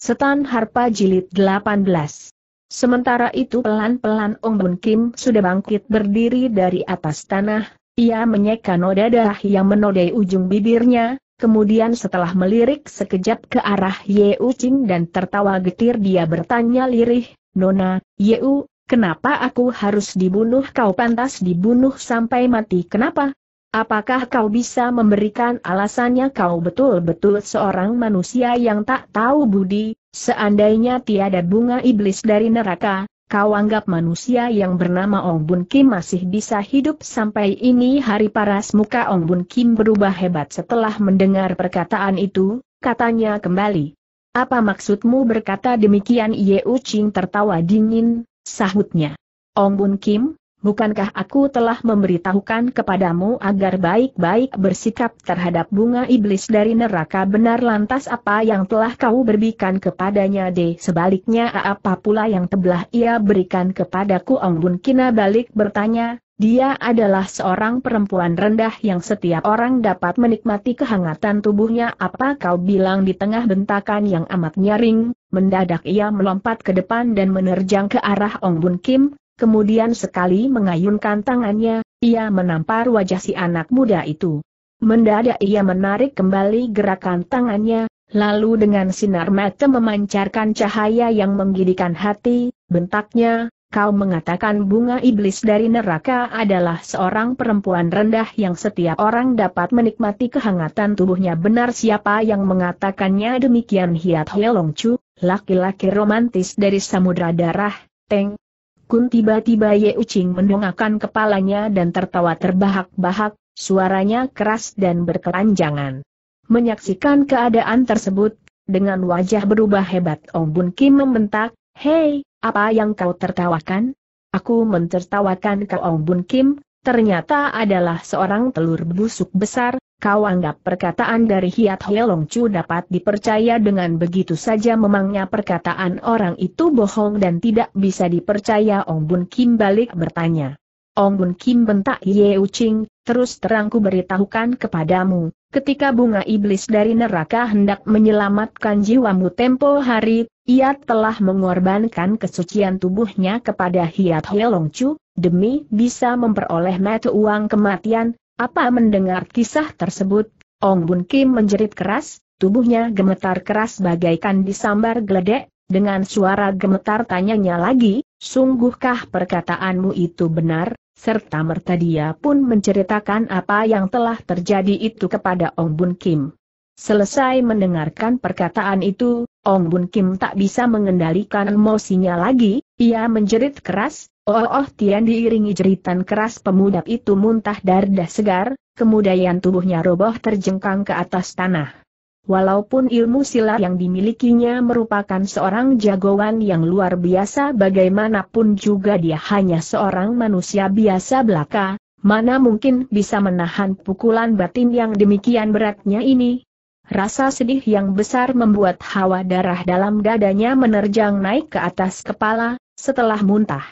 Setan Harpa Jilid 18. Sementara itu pelan-pelan Ong Bun Kim sudah bangkit berdiri dari atas tanah, ia menyeka noda darah yang menodai ujung bibirnya, kemudian setelah melirik sekejap ke arah Ye Ching dan tertawa getir dia bertanya lirih, Nona, Ye U, kenapa aku harus dibunuh kau pantas dibunuh sampai mati kenapa? Apakah kau bisa memberikan alasannya kau betul-betul seorang manusia yang tak tahu budi, seandainya tiada bunga iblis dari neraka, kau anggap manusia yang bernama Ong Bun Kim masih bisa hidup sampai ini hari paras muka Ong Bun Kim berubah hebat setelah mendengar perkataan itu, katanya kembali. Apa maksudmu berkata demikian Ye Ucing tertawa dingin, sahutnya. Ong Bun Kim, bukankah aku telah memberitahukan kepadamu agar baik-baik bersikap terhadap bunga iblis dari neraka benar lantas apa yang telah kau berikan kepadanya de sebaliknya apa pula yang telah ia berikan kepadaku Ong Bun Kina balik bertanya, dia adalah seorang perempuan rendah yang setiap orang dapat menikmati kehangatan tubuhnya apa kau bilang di tengah bentakan yang amat nyaring, mendadak ia melompat ke depan dan menerjang ke arah Ong Bun Kim, Kemudian sekali mengayunkan tangannya, ia menampar wajah si anak muda itu. Mendadak ia menarik kembali gerakan tangannya, lalu dengan sinar mata memancarkan cahaya yang menggidikan hati, bentaknya, kau mengatakan bunga iblis dari neraka adalah seorang perempuan rendah yang setiap orang dapat menikmati kehangatan tubuhnya benar siapa yang mengatakannya demikian Hiat Hielong laki-laki romantis dari samudra darah, Teng, Kun tiba-tiba Ye Ucing mendongakkan kepalanya dan tertawa terbahak-bahak, suaranya keras dan berkelanjangan. Menyaksikan keadaan tersebut, dengan wajah berubah hebat Ong Bun Kim membentak, Hei, apa yang kau tertawakan? Aku mentertawakan kau Ong Bun Kim, ternyata adalah seorang telur busuk besar, kau anggap perkataan dari Hiat Long Chu dapat dipercaya dengan begitu saja memangnya perkataan orang itu bohong dan tidak bisa dipercaya Ong Bun Kim balik bertanya. Ong Bun Kim bentak Ye Ucing, terus terangku beritahukan kepadamu, ketika bunga iblis dari neraka hendak menyelamatkan jiwamu tempo hari, ia telah mengorbankan kesucian tubuhnya kepada Hiat Helongcu, demi bisa memperoleh metu uang kematian, apa mendengar kisah tersebut, Ong Bun Kim menjerit keras, tubuhnya gemetar keras bagaikan disambar geledek, dengan suara gemetar tanyanya lagi, sungguhkah perkataanmu itu benar? Serta merta dia pun menceritakan apa yang telah terjadi itu kepada Ong Bun Kim. Selesai mendengarkan perkataan itu, Ong Bun Kim tak bisa mengendalikan emosinya lagi, ia menjerit keras, Oh Oh Tian diiringi jeritan keras pemuda itu muntah darah segar, kemudian tubuhnya roboh terjengkang ke atas tanah. Walaupun ilmu silat yang dimilikinya merupakan seorang jagoan yang luar biasa bagaimanapun juga dia hanya seorang manusia biasa belaka, mana mungkin bisa menahan pukulan batin yang demikian beratnya ini, Rasa sedih yang besar membuat hawa darah dalam dadanya menerjang naik ke atas kepala, setelah muntah.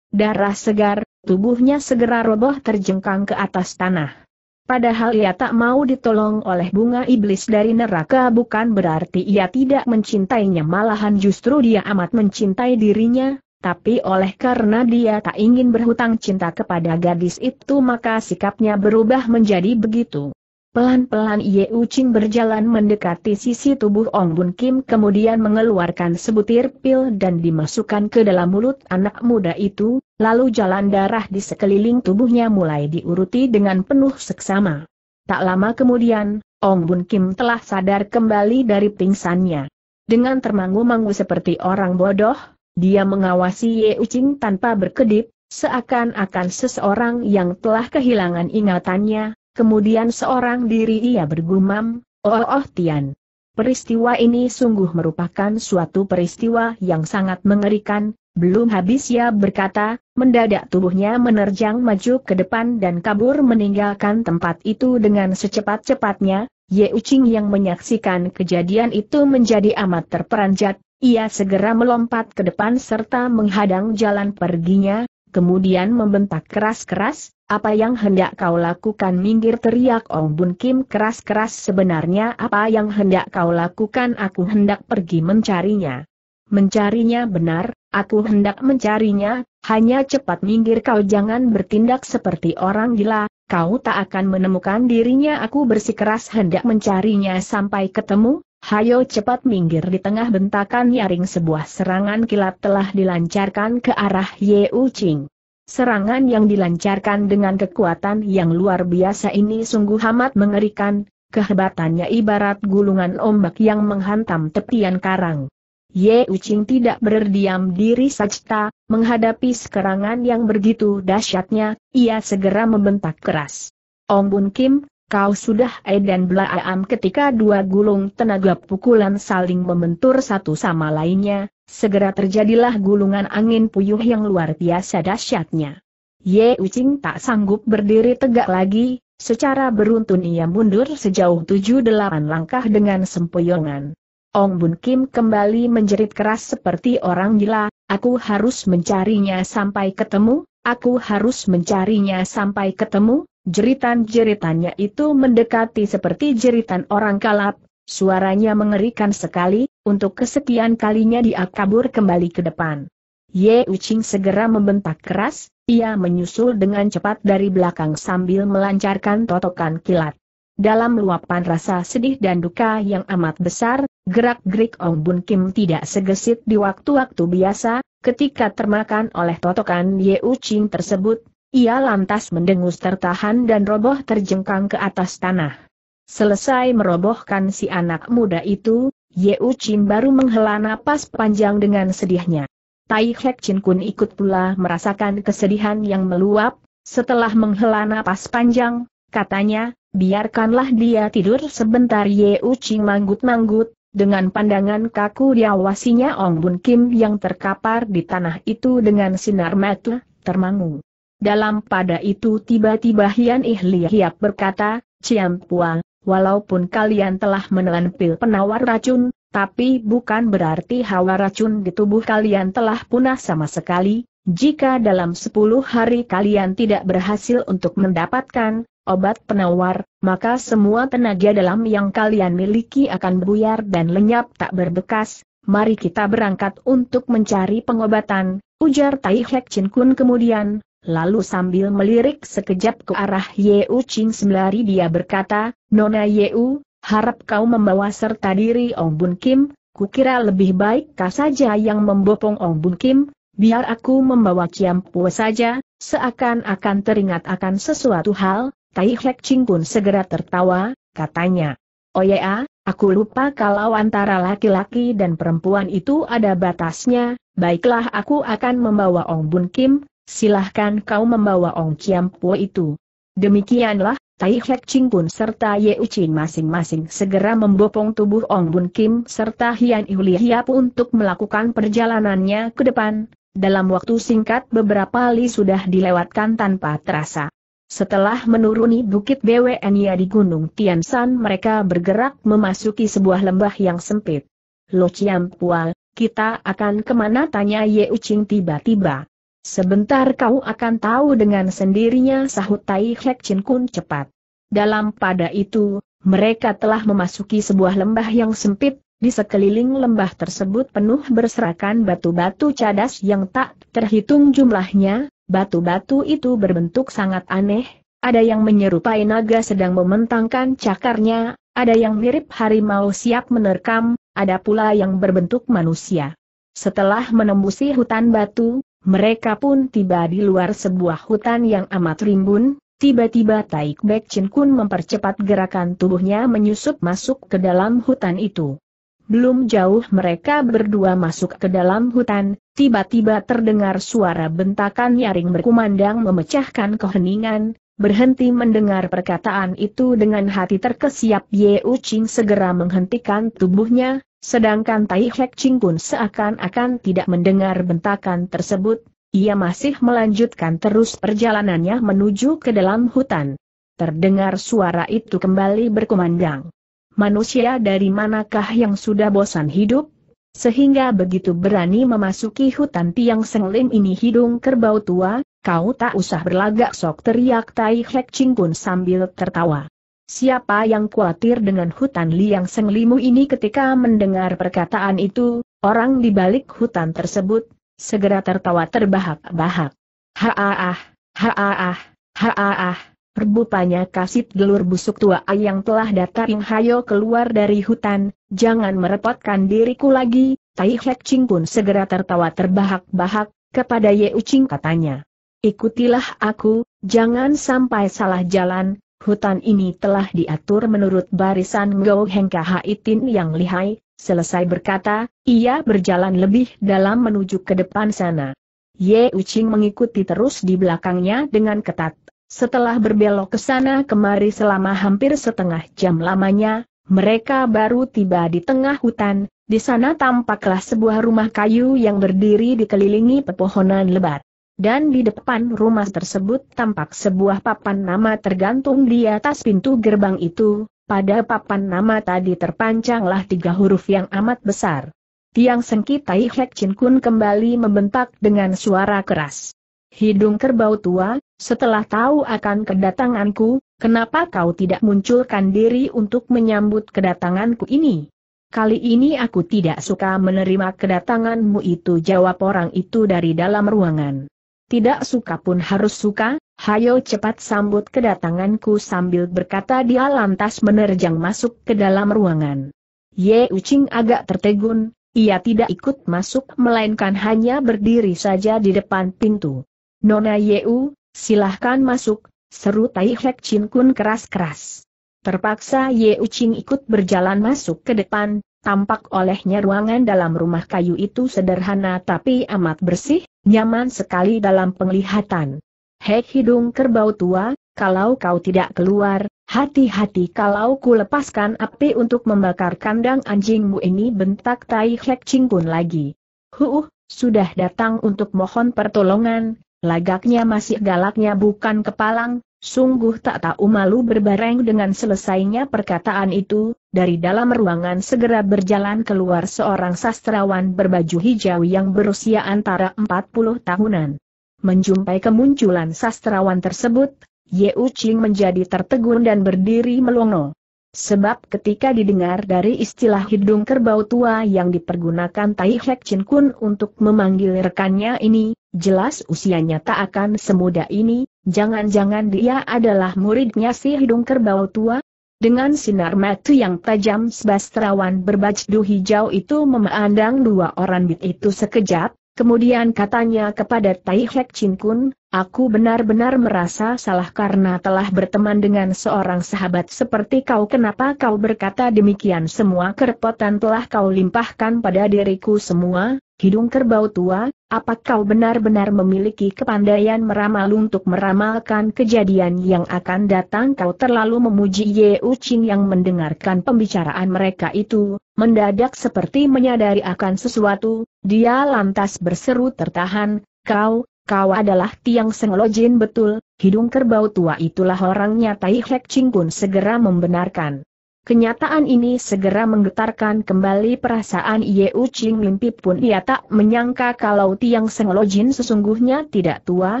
Darah segar, tubuhnya segera roboh terjengkang ke atas tanah. Padahal ia tak mau ditolong oleh bunga iblis dari neraka bukan berarti ia tidak mencintainya malahan justru dia amat mencintai dirinya, tapi oleh karena dia tak ingin berhutang cinta kepada gadis itu maka sikapnya berubah menjadi begitu. Pelan-pelan Ye Ucing berjalan mendekati sisi tubuh Ong Bun Kim kemudian mengeluarkan sebutir pil dan dimasukkan ke dalam mulut anak muda itu, lalu jalan darah di sekeliling tubuhnya mulai diuruti dengan penuh seksama. Tak lama kemudian, Ong Bun Kim telah sadar kembali dari pingsannya. Dengan termangu-mangu seperti orang bodoh, dia mengawasi Ye Ucing tanpa berkedip, seakan-akan seseorang yang telah kehilangan ingatannya, Kemudian seorang diri ia bergumam, Oh, oh Tian. Peristiwa ini sungguh merupakan suatu peristiwa yang sangat mengerikan, belum habis ia berkata, mendadak tubuhnya menerjang maju ke depan dan kabur meninggalkan tempat itu dengan secepat-cepatnya, Ye Ucing yang menyaksikan kejadian itu menjadi amat terperanjat, ia segera melompat ke depan serta menghadang jalan perginya, kemudian membentak keras-keras, apa yang hendak kau lakukan minggir teriak Ong Bun Kim keras-keras sebenarnya apa yang hendak kau lakukan aku hendak pergi mencarinya. Mencarinya benar, aku hendak mencarinya, hanya cepat minggir kau jangan bertindak seperti orang gila, kau tak akan menemukan dirinya aku bersikeras hendak mencarinya sampai ketemu, hayo cepat minggir di tengah bentakan nyaring sebuah serangan kilat telah dilancarkan ke arah Ye Ching. Serangan yang dilancarkan dengan kekuatan yang luar biasa ini sungguh amat mengerikan, kehebatannya ibarat gulungan ombak yang menghantam tepian karang. Ye Ucing tidak berdiam diri sajta, menghadapi serangan yang begitu dahsyatnya, ia segera membentak keras. Ong Bun Kim, Kau sudah edan eh, aam ah, ketika dua gulung tenaga pukulan saling membentur satu sama lainnya, segera terjadilah gulungan angin puyuh yang luar biasa dahsyatnya. Ye Ucing tak sanggup berdiri tegak lagi, secara beruntun ia mundur sejauh tujuh delapan langkah dengan sempoyongan. Ong Bun Kim kembali menjerit keras seperti orang gila, aku harus mencarinya sampai ketemu, aku harus mencarinya sampai ketemu, Jeritan-jeritannya itu mendekati seperti jeritan orang kalap, suaranya mengerikan sekali, untuk kesekian kalinya dia kabur kembali ke depan. Ye Ucing segera membentak keras, ia menyusul dengan cepat dari belakang sambil melancarkan totokan kilat. Dalam luapan rasa sedih dan duka yang amat besar, gerak-gerik Ong Bun Kim tidak segesit di waktu-waktu biasa, ketika termakan oleh totokan Ye Ucing tersebut, ia lantas mendengus tertahan dan roboh terjengkang ke atas tanah. Selesai merobohkan si anak muda itu, Ye Ucin baru menghela napas panjang dengan sedihnya. Tai Hek Chin Kun ikut pula merasakan kesedihan yang meluap, setelah menghela napas panjang, katanya, biarkanlah dia tidur sebentar Ye Ucin manggut-manggut, dengan pandangan kaku diawasinya Ong Bun Kim yang terkapar di tanah itu dengan sinar mata, termangu. Dalam pada itu tiba-tiba Hian Ihli berkata, Ciam Puang, walaupun kalian telah menelan pil penawar racun, tapi bukan berarti hawa racun di tubuh kalian telah punah sama sekali, jika dalam 10 hari kalian tidak berhasil untuk mendapatkan obat penawar, maka semua tenaga dalam yang kalian miliki akan buyar dan lenyap tak berbekas, mari kita berangkat untuk mencari pengobatan, ujar Tai Hek Chin Kun kemudian, Lalu sambil melirik sekejap ke arah Yeu Ching sembari dia berkata, Nona Yeu, harap kau membawa serta diri Ong Bun Kim, kukira lebih baik kau saja yang membopong Ong Bun Kim, biar aku membawa Ciam Pua saja, seakan-akan teringat akan sesuatu hal, Tai Hek Ching pun segera tertawa, katanya. Oh ya, aku lupa kalau antara laki-laki dan perempuan itu ada batasnya, baiklah aku akan membawa Ong Bun Kim, silahkan kau membawa Ong Kiam Po itu. Demikianlah, Tai Hek Ching pun serta Ye ucin masing-masing segera membopong tubuh Ong Bun Kim serta Hian Ihuli Hiap untuk melakukan perjalanannya ke depan. Dalam waktu singkat beberapa li sudah dilewatkan tanpa terasa. Setelah menuruni bukit ya di Gunung Tiansan mereka bergerak memasuki sebuah lembah yang sempit. Lo Chiam Pual, kita akan kemana tanya Ye ucing tiba-tiba. Sebentar kau akan tahu dengan sendirinya sahut Tai Hek Chin Kun cepat. Dalam pada itu, mereka telah memasuki sebuah lembah yang sempit, di sekeliling lembah tersebut penuh berserakan batu-batu cadas yang tak terhitung jumlahnya, batu-batu itu berbentuk sangat aneh, ada yang menyerupai naga sedang mementangkan cakarnya, ada yang mirip harimau siap menerkam, ada pula yang berbentuk manusia. Setelah menembusi hutan batu, mereka pun tiba di luar sebuah hutan yang amat rimbun, tiba-tiba Taik Bek Chin Kun mempercepat gerakan tubuhnya menyusup masuk ke dalam hutan itu. Belum jauh mereka berdua masuk ke dalam hutan, tiba-tiba terdengar suara bentakan nyaring berkumandang memecahkan keheningan, berhenti mendengar perkataan itu dengan hati terkesiap Ye Ucing segera menghentikan tubuhnya, Sedangkan Tai Hek Ching Kun seakan-akan tidak mendengar bentakan tersebut, ia masih melanjutkan terus perjalanannya menuju ke dalam hutan. Terdengar suara itu kembali berkumandang. Manusia dari manakah yang sudah bosan hidup? Sehingga begitu berani memasuki hutan tiang senglim ini hidung kerbau tua, kau tak usah berlagak sok teriak Tai Hek Ching Kun sambil tertawa. Siapa yang khawatir dengan hutan liang senglimu ini ketika mendengar perkataan itu, orang di balik hutan tersebut, segera tertawa terbahak-bahak. ha-ah-ah, ha-ah-ah, rebupanya kasit gelur busuk tua yang telah datang hayo keluar dari hutan, jangan merepotkan diriku lagi, Tai Hek Ching pun segera tertawa terbahak-bahak, kepada Ye Ucing katanya. Ikutilah aku, jangan sampai salah jalan, Hutan ini telah diatur menurut barisan Ngo Heng Itin yang lihai, selesai berkata, ia berjalan lebih dalam menuju ke depan sana. Ye Ucing mengikuti terus di belakangnya dengan ketat. Setelah berbelok ke sana kemari selama hampir setengah jam lamanya, mereka baru tiba di tengah hutan, di sana tampaklah sebuah rumah kayu yang berdiri dikelilingi pepohonan lebat dan di depan rumah tersebut tampak sebuah papan nama tergantung di atas pintu gerbang itu, pada papan nama tadi terpancanglah tiga huruf yang amat besar. Tiang Sengki Tai Hek Chin Kun kembali membentak dengan suara keras. Hidung kerbau tua, setelah tahu akan kedatanganku, kenapa kau tidak munculkan diri untuk menyambut kedatanganku ini? Kali ini aku tidak suka menerima kedatanganmu itu jawab orang itu dari dalam ruangan. Tidak suka pun harus suka, hayo cepat sambut kedatanganku sambil berkata dia lantas menerjang masuk ke dalam ruangan. Ye Ucing agak tertegun, ia tidak ikut masuk melainkan hanya berdiri saja di depan pintu. Nona Ye U, silahkan masuk, seru Tai Hek Chin Kun keras-keras. Terpaksa Ye Ucing ikut berjalan masuk ke depan, Tampak olehnya ruangan dalam rumah kayu itu sederhana tapi amat bersih, nyaman sekali dalam penglihatan. Hei, hidung kerbau tua, kalau kau tidak keluar, hati-hati kalau ku lepaskan api untuk membakar kandang anjingmu ini bentak Tai Hek Cingkun lagi. Huuh, sudah datang untuk mohon pertolongan, lagaknya masih galaknya bukan kepalang, Sungguh tak tahu malu berbareng dengan selesainya perkataan itu, dari dalam ruangan segera berjalan keluar seorang sastrawan berbaju hijau yang berusia antara 40 tahunan. Menjumpai kemunculan sastrawan tersebut, Ye Uching menjadi tertegun dan berdiri melongo. Sebab ketika didengar dari istilah hidung kerbau tua yang dipergunakan Tai Hek Chin Kun untuk memanggil rekannya ini, jelas usianya tak akan semuda ini, Jangan-jangan dia adalah muridnya si hidung kerbau tua? Dengan sinar mata yang tajam sebastrawan berbaju hijau itu memandang dua orang bit itu sekejap, kemudian katanya kepada Tai Hek Chin Kun, aku benar-benar merasa salah karena telah berteman dengan seorang sahabat seperti kau kenapa kau berkata demikian semua kerepotan telah kau limpahkan pada diriku semua, Hidung kerbau tua, apa kau benar-benar memiliki kepandaian meramal untuk meramalkan kejadian yang akan datang kau terlalu memuji Ye Uching yang mendengarkan pembicaraan mereka itu, mendadak seperti menyadari akan sesuatu, dia lantas berseru tertahan, kau, kau adalah Tiang Senglojin betul, hidung kerbau tua itulah orangnya Tai Hek Ching Kun segera membenarkan. Kenyataan ini segera menggetarkan kembali perasaan Yeu Ching mimpi pun ia tak menyangka kalau Tiang Seng Jin sesungguhnya tidak tua,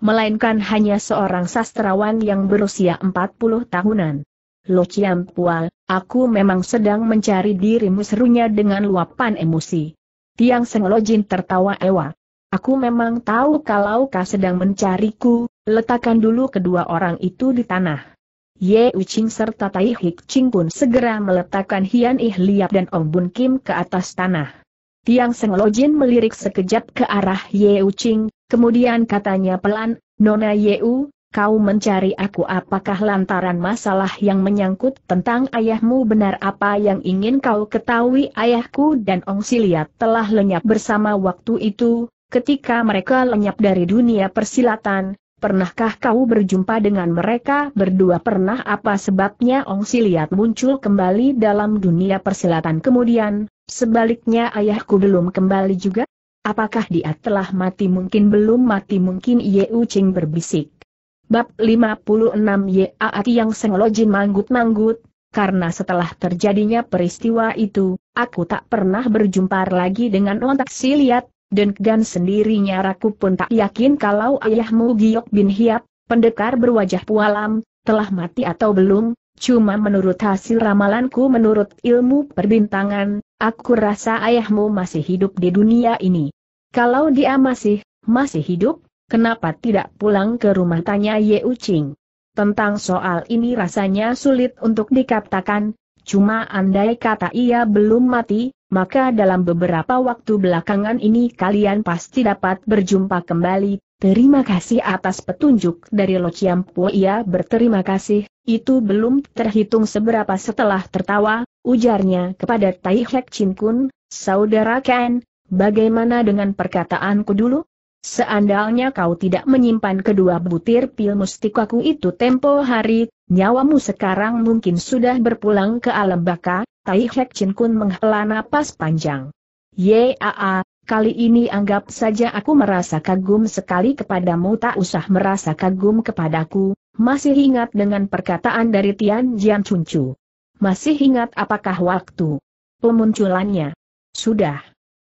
melainkan hanya seorang sastrawan yang berusia 40 tahunan. Lo Chiam Pual, aku memang sedang mencari dirimu serunya dengan luapan emosi. Tiang Seng Jin tertawa ewa. Aku memang tahu kalau kau sedang mencariku, letakkan dulu kedua orang itu di tanah. Ye Uching serta Tai Hik Ching pun segera meletakkan Hian Ih Liap dan Ong Bun Kim ke atas tanah. Tiang Seng Lojin melirik sekejap ke arah Ye Uching, kemudian katanya pelan, Nona U, kau mencari aku apakah lantaran masalah yang menyangkut tentang ayahmu benar apa yang ingin kau ketahui ayahku dan Ong Siliat telah lenyap bersama waktu itu, ketika mereka lenyap dari dunia persilatan, Pernahkah kau berjumpa dengan mereka berdua pernah apa sebabnya Ong Siliat muncul kembali dalam dunia persilatan kemudian, sebaliknya ayahku belum kembali juga? Apakah dia telah mati mungkin belum mati mungkin Ye Ucing berbisik. Bab 56 Aati yang senglojin manggut-manggut, karena setelah terjadinya peristiwa itu, aku tak pernah berjumpa lagi dengan Ong siliat, dan sendirinya raku pun tak yakin kalau ayahmu Giok bin Hiap, pendekar berwajah pualam, telah mati atau belum, cuma menurut hasil ramalanku menurut ilmu perbintangan, aku rasa ayahmu masih hidup di dunia ini. Kalau dia masih, masih hidup, kenapa tidak pulang ke rumah tanya Ye Ucing? Tentang soal ini rasanya sulit untuk dikatakan, Cuma andai kata ia belum mati, maka dalam beberapa waktu belakangan ini kalian pasti dapat berjumpa kembali. Terima kasih atas petunjuk dari Lo Po. Ia berterima kasih, itu belum terhitung seberapa setelah tertawa, ujarnya kepada Tai Hek Chin Kun, Saudara Ken, bagaimana dengan perkataanku dulu? Seandainya kau tidak menyimpan kedua butir pil mustikaku itu tempo hari, nyawamu sekarang mungkin sudah berpulang ke alam baka, Tai Hek Chin Kun menghela napas panjang. Yaa, kali ini anggap saja aku merasa kagum sekali kepadamu tak usah merasa kagum kepadaku, masih ingat dengan perkataan dari Tian Jian Chuncu. Masih ingat apakah waktu pemunculannya? Sudah.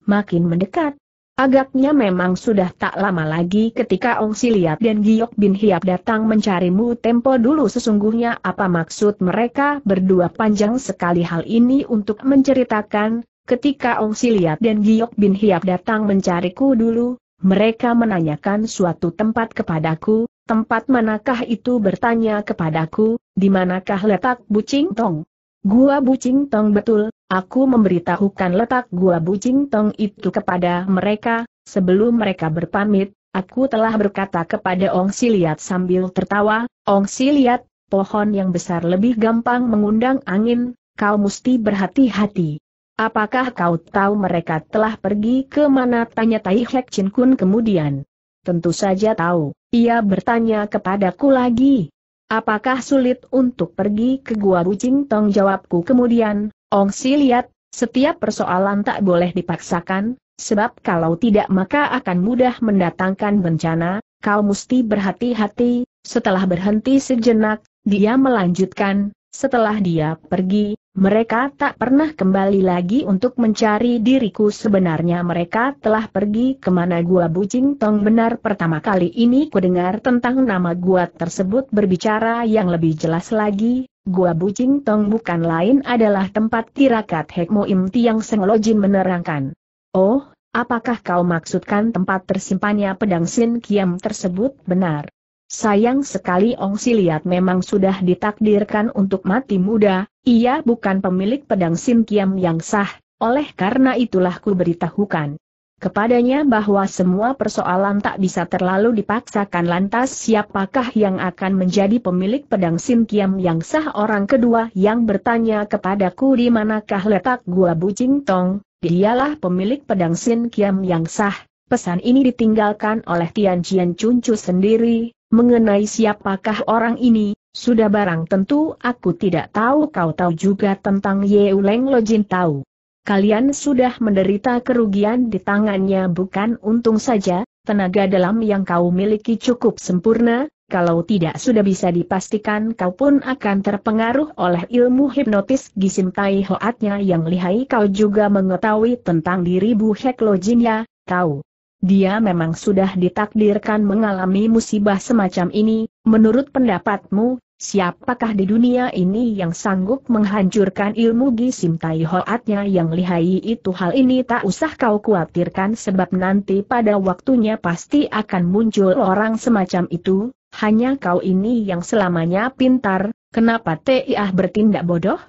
Makin mendekat, Agaknya memang sudah tak lama lagi ketika Ong Siliat dan Giok Bin Hiap datang mencarimu tempo dulu sesungguhnya apa maksud mereka berdua panjang sekali hal ini untuk menceritakan, ketika Ong Siliat dan Giok Bin Hiap datang mencariku dulu, mereka menanyakan suatu tempat kepadaku, tempat manakah itu bertanya kepadaku, di manakah letak bucing tong. Gua Bucing Tong betul, aku memberitahukan letak Gua Bucing Tong itu kepada mereka, sebelum mereka berpamit, aku telah berkata kepada Ong Siliat sambil tertawa, Ong Siliat, pohon yang besar lebih gampang mengundang angin, kau mesti berhati-hati. Apakah kau tahu mereka telah pergi ke mana? Tanya Tai Hek Chin Kun kemudian. Tentu saja tahu, ia bertanya kepadaku lagi. Apakah sulit untuk pergi ke Gua Rucing Tong jawabku kemudian, Ong Si lihat, setiap persoalan tak boleh dipaksakan, sebab kalau tidak maka akan mudah mendatangkan bencana, kau mesti berhati-hati, setelah berhenti sejenak, dia melanjutkan, setelah dia pergi, mereka tak pernah kembali lagi untuk mencari diriku sebenarnya mereka telah pergi kemana gua bucing tong benar pertama kali ini kudengar tentang nama gua tersebut berbicara yang lebih jelas lagi, gua bucing tong bukan lain adalah tempat tirakat Hekmo Im Tiang Seng menerangkan. Oh, apakah kau maksudkan tempat tersimpannya pedang Sin Kiam tersebut benar? Sayang sekali Ong Siliat memang sudah ditakdirkan untuk mati muda, ia bukan pemilik pedang Sin Kiam yang sah, oleh karena itulah ku beritahukan kepadanya bahwa semua persoalan tak bisa terlalu dipaksakan lantas siapakah yang akan menjadi pemilik pedang Sin Kiam yang sah orang kedua yang bertanya kepadaku di manakah letak gua bucing tong, dialah pemilik pedang Sin Kiam yang sah, pesan ini ditinggalkan oleh Tian Jian Cuncu sendiri, Mengenai siapakah orang ini, sudah barang tentu aku tidak tahu kau tahu juga tentang Yeuleng Lojin tahu. Kalian sudah menderita kerugian di tangannya bukan untung saja, tenaga dalam yang kau miliki cukup sempurna, kalau tidak sudah bisa dipastikan kau pun akan terpengaruh oleh ilmu hipnotis Tai hoatnya yang lihai kau juga mengetahui tentang diri Bu Hek Lojin ya, tahu. Dia memang sudah ditakdirkan mengalami musibah semacam ini, menurut pendapatmu, siapakah di dunia ini yang sanggup menghancurkan ilmu gisim tai hoatnya yang lihai itu hal ini tak usah kau khawatirkan sebab nanti pada waktunya pasti akan muncul orang semacam itu, hanya kau ini yang selamanya pintar, kenapa Tiah bertindak bodoh?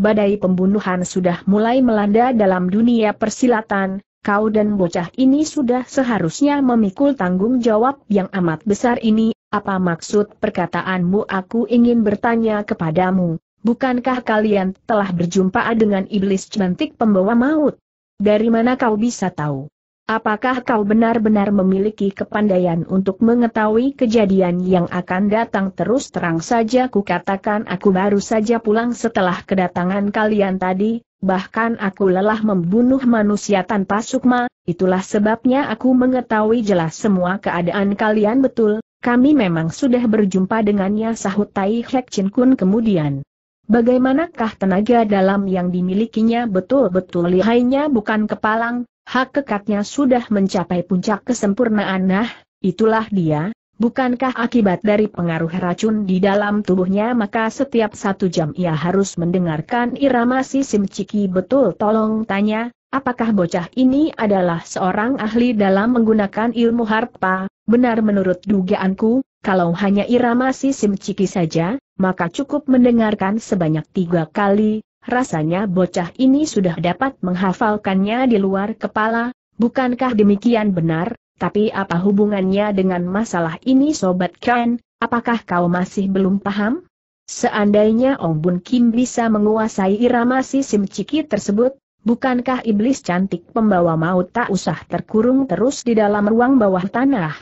Badai pembunuhan sudah mulai melanda dalam dunia persilatan, kau dan bocah ini sudah seharusnya memikul tanggung jawab yang amat besar ini, apa maksud perkataanmu aku ingin bertanya kepadamu, bukankah kalian telah berjumpa dengan iblis cantik pembawa maut? Dari mana kau bisa tahu? Apakah kau benar-benar memiliki kepandaian untuk mengetahui kejadian yang akan datang terus terang saja kukatakan aku baru saja pulang setelah kedatangan kalian tadi, bahkan aku lelah membunuh manusia tanpa sukma, itulah sebabnya aku mengetahui jelas semua keadaan kalian betul, kami memang sudah berjumpa dengannya sahut Tai Hek Chin Kun kemudian. Bagaimanakah tenaga dalam yang dimilikinya betul-betul lihainya bukan kepalang, hak kekatnya sudah mencapai puncak kesempurnaan nah, itulah dia, Bukankah akibat dari pengaruh racun di dalam tubuhnya maka setiap satu jam ia harus mendengarkan irama si Simciki betul tolong tanya, apakah bocah ini adalah seorang ahli dalam menggunakan ilmu harpa, benar menurut dugaanku, kalau hanya irama si Simciki saja, maka cukup mendengarkan sebanyak tiga kali, rasanya bocah ini sudah dapat menghafalkannya di luar kepala, bukankah demikian benar, tapi apa hubungannya dengan masalah ini Sobat Ken? apakah kau masih belum paham? Seandainya Ong Bun Kim bisa menguasai irama si Simciki tersebut, bukankah iblis cantik pembawa maut tak usah terkurung terus di dalam ruang bawah tanah?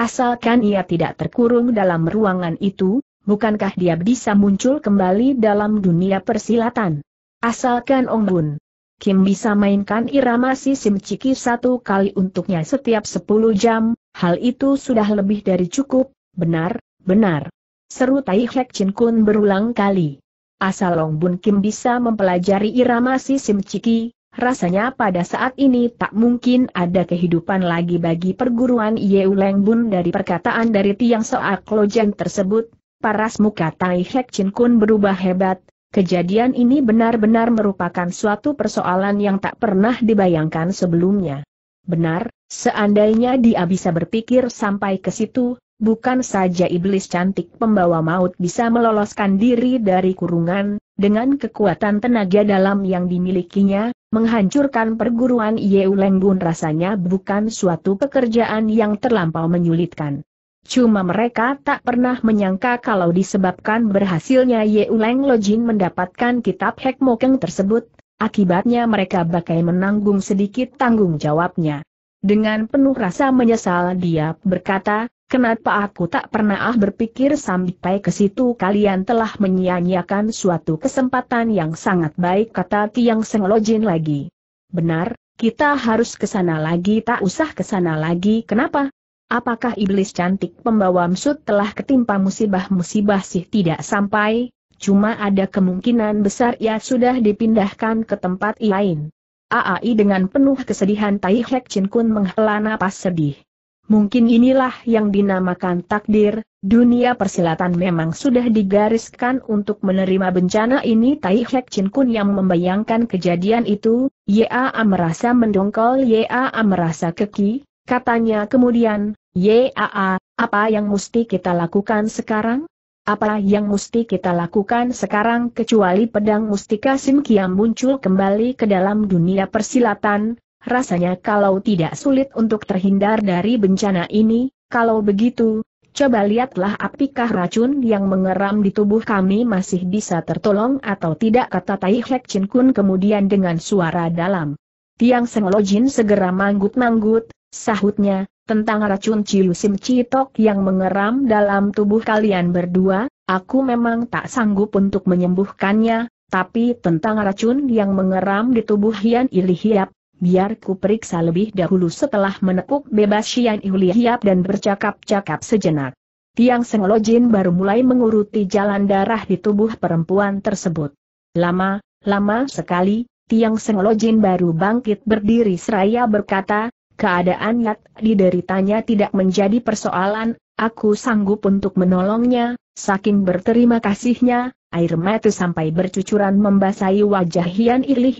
Asalkan ia tidak terkurung dalam ruangan itu, bukankah dia bisa muncul kembali dalam dunia persilatan? Asalkan Ong Bun Kim bisa mainkan irama si Simciki satu kali untuknya setiap 10 jam, hal itu sudah lebih dari cukup, benar, benar. Seru Tai Hek Chin Kun berulang kali. Asal Long Bun Kim bisa mempelajari irama si Simciki, rasanya pada saat ini tak mungkin ada kehidupan lagi bagi perguruan Yeu Leng Bun dari perkataan dari Tiang Soak Jeng tersebut, Paras muka Tai Hek Chin Kun berubah hebat, Kejadian ini benar-benar merupakan suatu persoalan yang tak pernah dibayangkan sebelumnya. Benar, seandainya dia bisa berpikir sampai ke situ, bukan saja iblis cantik pembawa maut bisa meloloskan diri dari kurungan, dengan kekuatan tenaga dalam yang dimilikinya, menghancurkan perguruan Yeu Lenggun rasanya bukan suatu pekerjaan yang terlampau menyulitkan. Cuma mereka tak pernah menyangka kalau disebabkan berhasilnya Ye Uleng Lojin mendapatkan kitab Hek Mokeng tersebut, akibatnya mereka bakal menanggung sedikit tanggung jawabnya. Dengan penuh rasa menyesal dia berkata, kenapa aku tak pernah ah berpikir sampai ke situ kalian telah menyia-nyiakan suatu kesempatan yang sangat baik kata Tiang Seng Lojin lagi. Benar, kita harus ke sana lagi tak usah ke sana lagi kenapa? apakah iblis cantik pembawa msut telah ketimpa musibah-musibah sih tidak sampai, cuma ada kemungkinan besar ia sudah dipindahkan ke tempat lain. Aai dengan penuh kesedihan Tai Hek Chin Kun menghela napas sedih. Mungkin inilah yang dinamakan takdir, dunia persilatan memang sudah digariskan untuk menerima bencana ini Tai Hek Chin Kun yang membayangkan kejadian itu, Ya merasa mendongkol Ya merasa keki, Katanya kemudian, Yaa, apa yang mesti kita lakukan sekarang? Apa yang mesti kita lakukan sekarang kecuali pedang mustika Sim Kiam muncul kembali ke dalam dunia persilatan, rasanya kalau tidak sulit untuk terhindar dari bencana ini, kalau begitu, coba lihatlah apakah racun yang mengeram di tubuh kami masih bisa tertolong atau tidak kata Tai Hek Chin Kun kemudian dengan suara dalam. Tiang Senglojin segera manggut-manggut, Sahutnya, tentang racun Sim Citok yang mengeram dalam tubuh kalian berdua, aku memang tak sanggup untuk menyembuhkannya, tapi tentang racun yang mengeram di tubuh Hian Ilihiap, biar ku periksa lebih dahulu setelah menepuk bebas Hian Ilihiap dan bercakap-cakap sejenak. Tiang Senglojin baru mulai menguruti jalan darah di tubuh perempuan tersebut. Lama, lama sekali, Tiang Senglojin baru bangkit berdiri seraya berkata, Keadaan Yat dideritanya tidak menjadi persoalan, aku sanggup untuk menolongnya, saking berterima kasihnya, air mata sampai bercucuran membasahi wajah Hian Irli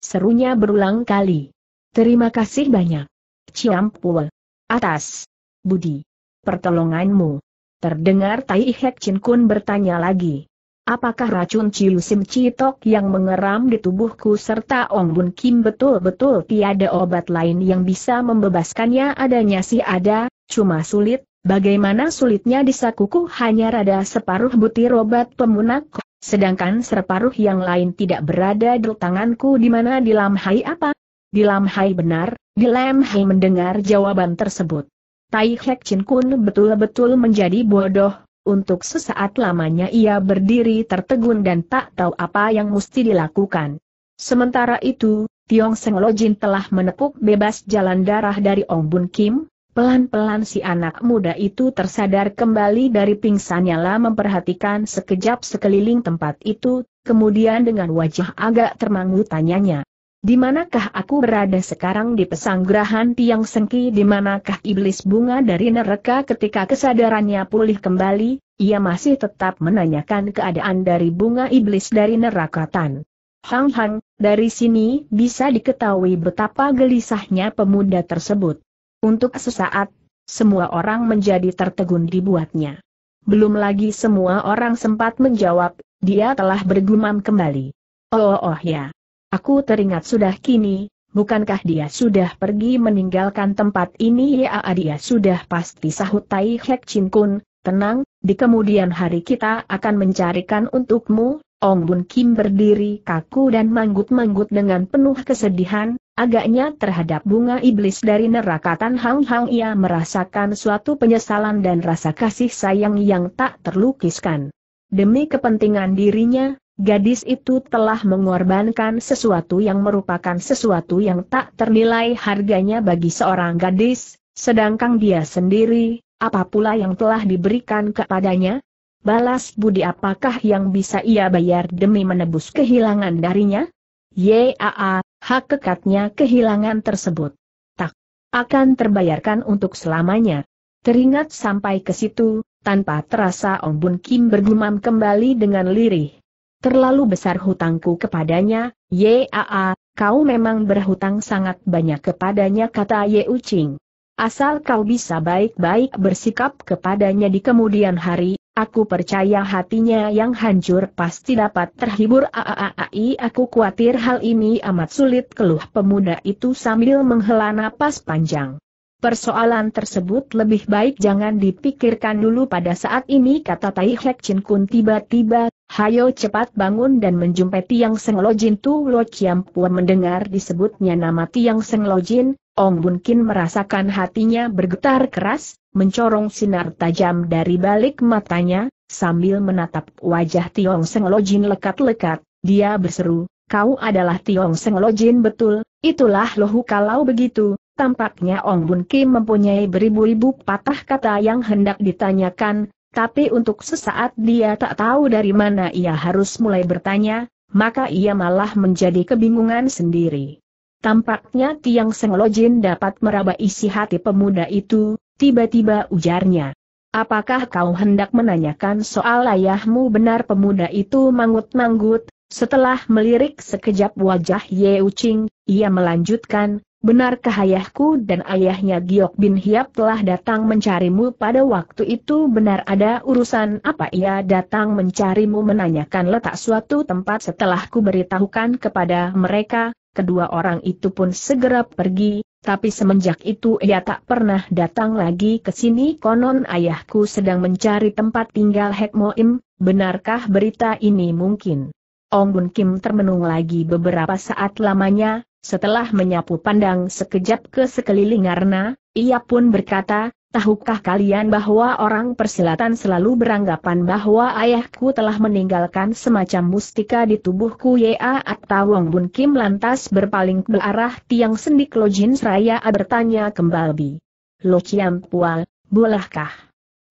serunya berulang kali. Terima kasih banyak. Ciampul. Atas. Budi. Pertolonganmu. Terdengar Tai Hek Chin Kun bertanya lagi. Apakah racun Sim Citok yang mengeram di tubuhku serta Ong Bun Kim betul-betul tiada obat lain yang bisa membebaskannya adanya sih ada, cuma sulit, bagaimana sulitnya di sakuku hanya rada separuh butir obat pemunak, sedangkan separuh yang lain tidak berada di tanganku di mana di Lamhai apa? Di Lamhai benar, di Lamhai mendengar jawaban tersebut. Tai Hek Chin Kun betul-betul menjadi bodoh, untuk sesaat lamanya ia berdiri tertegun dan tak tahu apa yang mesti dilakukan. Sementara itu, Tiong Seng Lojin telah menepuk bebas jalan darah dari Ong Bun Kim, pelan-pelan si anak muda itu tersadar kembali dari pingsannya lah memperhatikan sekejap sekeliling tempat itu, kemudian dengan wajah agak termangu tanyanya. Di manakah aku berada sekarang di pesanggrahan tiang sengki di manakah iblis bunga dari neraka ketika kesadarannya pulih kembali, ia masih tetap menanyakan keadaan dari bunga iblis dari neraka Tan. Hang Hang, dari sini bisa diketahui betapa gelisahnya pemuda tersebut. Untuk sesaat, semua orang menjadi tertegun dibuatnya. Belum lagi semua orang sempat menjawab, dia telah bergumam kembali. Oh oh, oh ya. Aku teringat sudah kini, bukankah dia sudah pergi meninggalkan tempat ini ya dia sudah pasti sahut Tai Hek Chin Kun, tenang, di kemudian hari kita akan mencarikan untukmu, Ong Bun Kim berdiri kaku dan manggut-manggut dengan penuh kesedihan, agaknya terhadap bunga iblis dari neraka Tan Hang Hang ia merasakan suatu penyesalan dan rasa kasih sayang yang tak terlukiskan. Demi kepentingan dirinya, Gadis itu telah mengorbankan sesuatu yang merupakan sesuatu yang tak ternilai harganya bagi seorang gadis, sedangkan dia sendiri, apa pula yang telah diberikan kepadanya? Balas budi apakah yang bisa ia bayar demi menebus kehilangan darinya? YAA, hak kekatnya kehilangan tersebut. Tak akan terbayarkan untuk selamanya. Teringat sampai ke situ, tanpa terasa Om Bun Kim bergumam kembali dengan lirih. Terlalu besar hutangku kepadanya, Yaa, kau memang berhutang sangat banyak kepadanya kata Ye Ucing. Asal kau bisa baik-baik bersikap kepadanya di kemudian hari, aku percaya hatinya yang hancur pasti dapat terhibur. Aaai aku khawatir hal ini amat sulit keluh pemuda itu sambil menghela napas panjang. Persoalan tersebut lebih baik jangan dipikirkan dulu pada saat ini kata Tai Hek Chin Kun tiba-tiba, Hayo cepat bangun dan menjumpai Tiang Seng Lo Jin Tu Lo Chiam Pua mendengar disebutnya nama Tiang Seng Lo Jin, Ong Bun Kin merasakan hatinya bergetar keras, mencorong sinar tajam dari balik matanya, sambil menatap wajah Tiang Seng Lo Jin lekat-lekat, dia berseru, kau adalah Tiang Seng Lo Jin betul, itulah lohu kalau begitu, Tampaknya Ong Bun Kim mempunyai beribu-ribu patah kata yang hendak ditanyakan, tapi untuk sesaat dia tak tahu dari mana ia harus mulai bertanya, maka ia malah menjadi kebingungan sendiri. Tampaknya Tiang Senglojin dapat meraba isi hati pemuda itu, tiba-tiba ujarnya. Apakah kau hendak menanyakan soal ayahmu benar pemuda itu mangut manggut setelah melirik sekejap wajah Ye Uching, ia melanjutkan, Benarkah ayahku dan ayahnya Giok Bin Hiap telah datang mencarimu pada waktu itu benar ada urusan apa ia datang mencarimu menanyakan letak suatu tempat setelah ku beritahukan kepada mereka, kedua orang itu pun segera pergi, tapi semenjak itu ia tak pernah datang lagi ke sini konon ayahku sedang mencari tempat tinggal Hek Moim, benarkah berita ini mungkin? Ong Bun Kim termenung lagi beberapa saat lamanya, setelah menyapu pandang sekejap ke sekeliling Arna, ia pun berkata, tahukah kalian bahwa orang persilatan selalu beranggapan bahwa ayahku telah meninggalkan semacam mustika di tubuhku Ya atau Wong Bun Kim lantas berpaling ke arah tiang sendi Jin Seraya bertanya kembali. Lo Chiam Pual, bolehkah?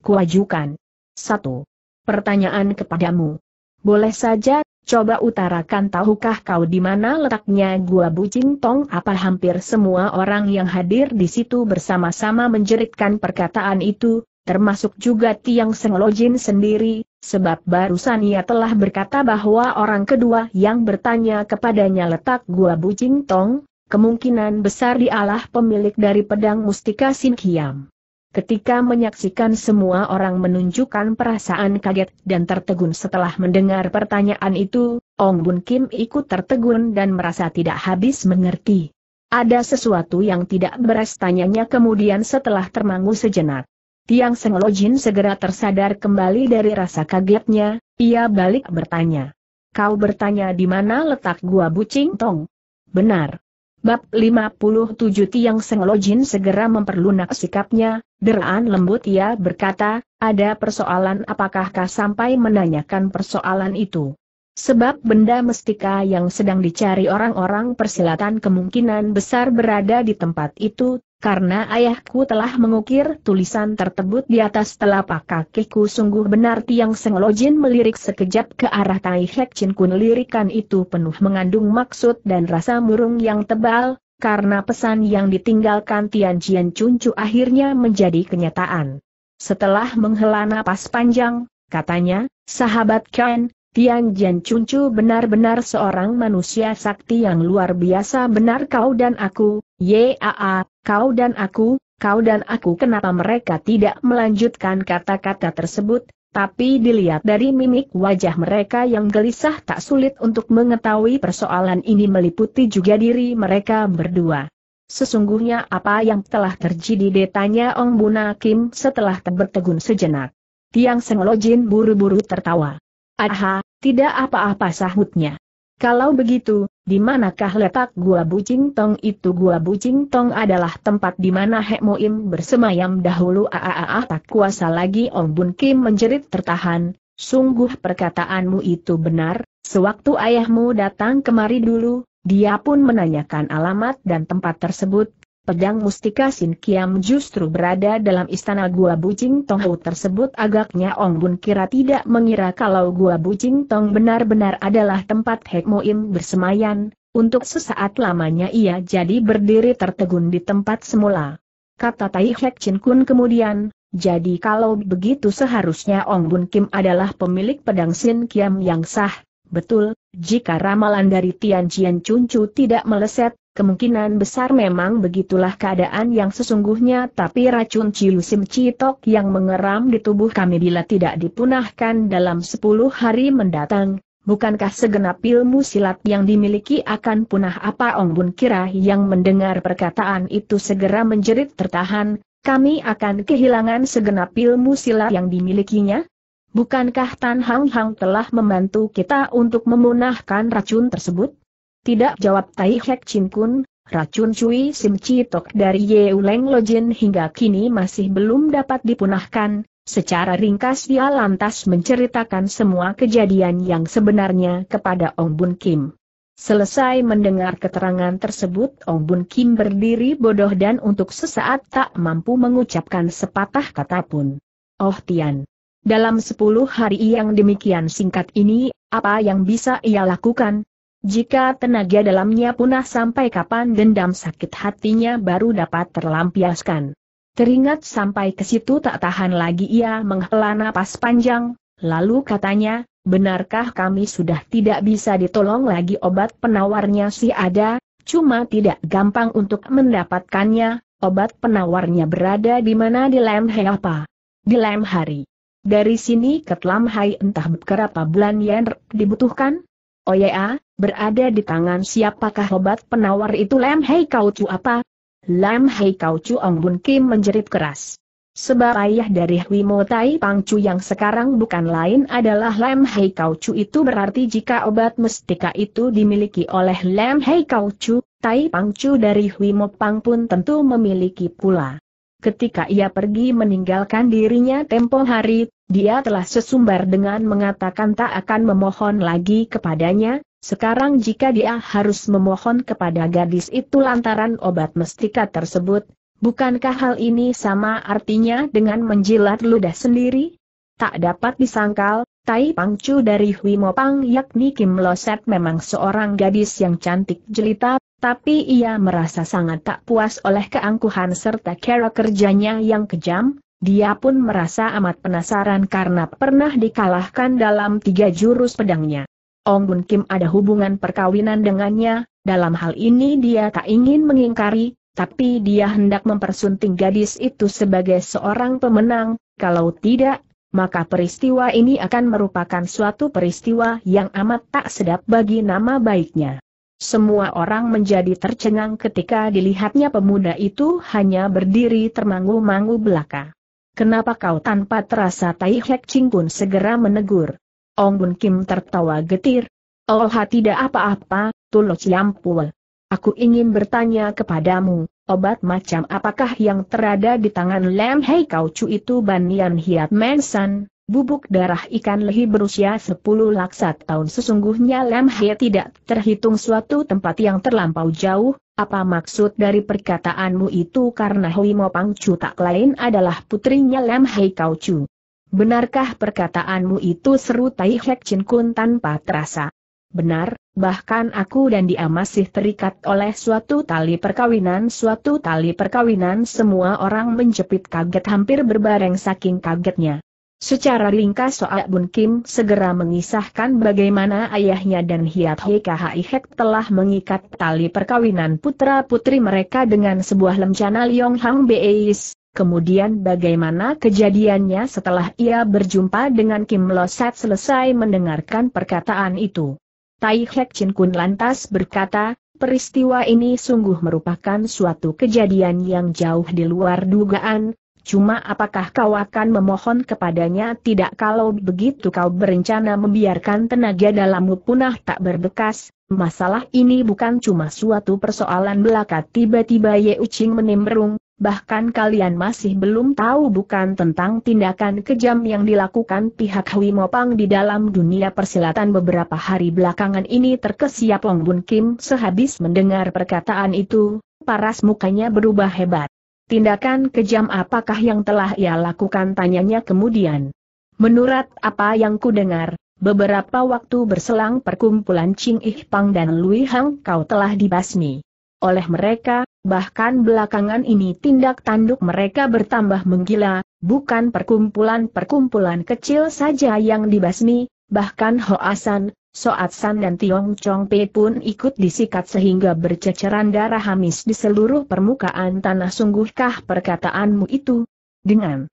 Kuajukan. satu Pertanyaan kepadamu. Boleh saja Coba utarakan tahukah kau di mana letaknya gua bucing tong apa hampir semua orang yang hadir di situ bersama-sama menjeritkan perkataan itu, termasuk juga Tiang Senglojin sendiri, sebab barusan ia telah berkata bahwa orang kedua yang bertanya kepadanya letak gua bucing tong, kemungkinan besar dialah pemilik dari pedang mustika Sin Kiam. Ketika menyaksikan semua orang menunjukkan perasaan kaget dan tertegun setelah mendengar pertanyaan itu, Ong Bun Kim ikut tertegun dan merasa tidak habis mengerti. Ada sesuatu yang tidak beres tanyanya kemudian setelah termangu sejenak. Tiang Seng Jin segera tersadar kembali dari rasa kagetnya, ia balik bertanya. Kau bertanya di mana letak gua bucing tong? Benar. Bab 57 Tiang Senglojin segera memperlunak sikapnya, deraan lembut ia berkata, ada persoalan apakah kah sampai menanyakan persoalan itu. Sebab benda mestika yang sedang dicari orang-orang persilatan kemungkinan besar berada di tempat itu, karena ayahku telah mengukir tulisan tersebut di atas telapak kakiku sungguh benar Tiang Seng Lojin melirik sekejap ke arah Tai Hek Chin Kun lirikan itu penuh mengandung maksud dan rasa murung yang tebal, karena pesan yang ditinggalkan Tian Jian Cuncu akhirnya menjadi kenyataan. Setelah menghela napas panjang, katanya, sahabat Ken, Tian Jian Cuncu benar-benar seorang manusia sakti yang luar biasa benar kau dan aku, yaa, kau dan aku, kau dan aku kenapa mereka tidak melanjutkan kata-kata tersebut, tapi dilihat dari mimik wajah mereka yang gelisah tak sulit untuk mengetahui persoalan ini meliputi juga diri mereka berdua. Sesungguhnya apa yang telah terjadi detanya Ong Buna Kim setelah bertegun sejenak. Tiang Senglojin buru-buru tertawa. Aha, tidak apa-apa sahutnya. Kalau begitu, di manakah letak gua bucing tong itu? Gua bucing tong adalah tempat di mana Moim bersemayam dahulu. Aaah ah, ah, ah, tak kuasa lagi Ong Bun Kim menjerit tertahan, sungguh perkataanmu itu benar, sewaktu ayahmu datang kemari dulu, dia pun menanyakan alamat dan tempat tersebut, pedang mustika Sin Kiam justru berada dalam istana Gua Bucing Tong tersebut agaknya Ong Bun kira tidak mengira kalau Gua Bucing Tong benar-benar adalah tempat Hek Moim bersemayan, untuk sesaat lamanya ia jadi berdiri tertegun di tempat semula. Kata Tai Hek Chin Kun kemudian, jadi kalau begitu seharusnya Ong Bun Kim adalah pemilik pedang Sin Kiam yang sah, betul, jika ramalan dari Tian Jian Chuncu tidak meleset, Kemungkinan besar memang begitulah keadaan yang sesungguhnya tapi racun Ciusim Citok yang mengeram di tubuh kami bila tidak dipunahkan dalam sepuluh hari mendatang, bukankah segenap ilmu silat yang dimiliki akan punah apa Ong Bun Kira yang mendengar perkataan itu segera menjerit tertahan, kami akan kehilangan segenap ilmu silat yang dimilikinya? Bukankah Tan Hang Hang telah membantu kita untuk memunahkan racun tersebut? Tidak jawab Tai Hek Chin Kun, racun Cui Sim Tok dari Lo Lojin hingga kini masih belum dapat dipunahkan. Secara ringkas dia lantas menceritakan semua kejadian yang sebenarnya kepada Ong Bun Kim. Selesai mendengar keterangan tersebut Ong Bun Kim berdiri bodoh dan untuk sesaat tak mampu mengucapkan sepatah kata pun. Oh Tian. Dalam sepuluh hari yang demikian singkat ini, apa yang bisa ia lakukan, jika tenaga dalamnya punah sampai kapan dendam sakit hatinya baru dapat terlampiaskan. Teringat sampai ke situ tak tahan lagi ia menghela napas panjang, lalu katanya, benarkah kami sudah tidak bisa ditolong lagi obat penawarnya sih ada, cuma tidak gampang untuk mendapatkannya, obat penawarnya berada di mana di lem hei apa? Di lem hari. Dari sini ke Hai entah berapa bulan yang dibutuhkan? Oh ya, berada di tangan siapakah obat penawar itu Lam Hei Kau Chu apa? Lam Hei Kau Chu Ong Bun Kim menjerit keras. Sebab ayah dari Hui Mo Tai Pang Chu yang sekarang bukan lain adalah Lam Hei Kau Chu itu berarti jika obat mestika itu dimiliki oleh Lam Hei Kau Chu, Tai Pang Chu dari Hui Mo Pang pun tentu memiliki pula. Ketika ia pergi meninggalkan dirinya tempo hari, dia telah sesumbar dengan mengatakan tak akan memohon lagi kepadanya, sekarang jika dia harus memohon kepada gadis itu lantaran obat mestika tersebut, bukankah hal ini sama artinya dengan menjilat ludah sendiri? Tak dapat disangkal, Tai Pangcu dari Hui Mopang yakni Kim Loset memang seorang gadis yang cantik jelita, tapi ia merasa sangat tak puas oleh keangkuhan serta cara kerjanya yang kejam, dia pun merasa amat penasaran karena pernah dikalahkan dalam tiga jurus pedangnya. Ong Bun Kim ada hubungan perkawinan dengannya, dalam hal ini dia tak ingin mengingkari, tapi dia hendak mempersunting gadis itu sebagai seorang pemenang, kalau tidak, maka peristiwa ini akan merupakan suatu peristiwa yang amat tak sedap bagi nama baiknya. Semua orang menjadi tercengang ketika dilihatnya pemuda itu hanya berdiri termangu-mangu belaka. Kenapa kau tanpa terasa Tai Hek Ching pun segera menegur. Ong Bun Kim tertawa getir. Olha tidak apa-apa, Tulo Ciampua. Aku ingin bertanya kepadamu, obat macam apakah yang terada di tangan Lam Hei Kau Chu itu Banian Hiat Mensan, bubuk darah ikan lehi berusia 10 laksat tahun sesungguhnya Lam Hei tidak terhitung suatu tempat yang terlampau jauh, apa maksud dari perkataanmu itu karena Hui Mo Pang Chu tak lain adalah putrinya Lam Hei Kau Chu. Benarkah perkataanmu itu seru Tai Hek Chin Kun tanpa terasa? Benar, bahkan aku dan dia masih terikat oleh suatu tali perkawinan Suatu tali perkawinan semua orang menjepit kaget hampir berbareng saking kagetnya Secara ringkas Soak Bun Kim segera mengisahkan bagaimana ayahnya dan Hiat Hei Hek telah mengikat tali perkawinan putra-putri mereka dengan sebuah lencana Liong Hang Beis Kemudian bagaimana kejadiannya setelah ia berjumpa dengan Kim Loset selesai mendengarkan perkataan itu. Tai Hek Chin Kun lantas berkata, peristiwa ini sungguh merupakan suatu kejadian yang jauh di luar dugaan, cuma apakah kau akan memohon kepadanya tidak kalau begitu kau berencana membiarkan tenaga dalammu punah tak berbekas, masalah ini bukan cuma suatu persoalan belaka tiba-tiba Ye Ucing menimbrung, bahkan kalian masih belum tahu bukan tentang tindakan kejam yang dilakukan pihak Hui Mopang di dalam dunia persilatan beberapa hari belakangan ini terkesiap Long Bun Kim sehabis mendengar perkataan itu, paras mukanya berubah hebat. Tindakan kejam apakah yang telah ia lakukan tanyanya kemudian. Menurut apa yang ku dengar, Beberapa waktu berselang perkumpulan Ching Ih Pang dan Lui Hang Kau telah dibasmi. Oleh mereka, Bahkan belakangan ini tindak tanduk mereka bertambah menggila, bukan perkumpulan-perkumpulan kecil saja yang dibasmi, bahkan Hoasan, Soat dan Tiong Chong Pei pun ikut disikat sehingga berceceran darah hamis di seluruh permukaan tanah sungguhkah perkataanmu itu? Dengan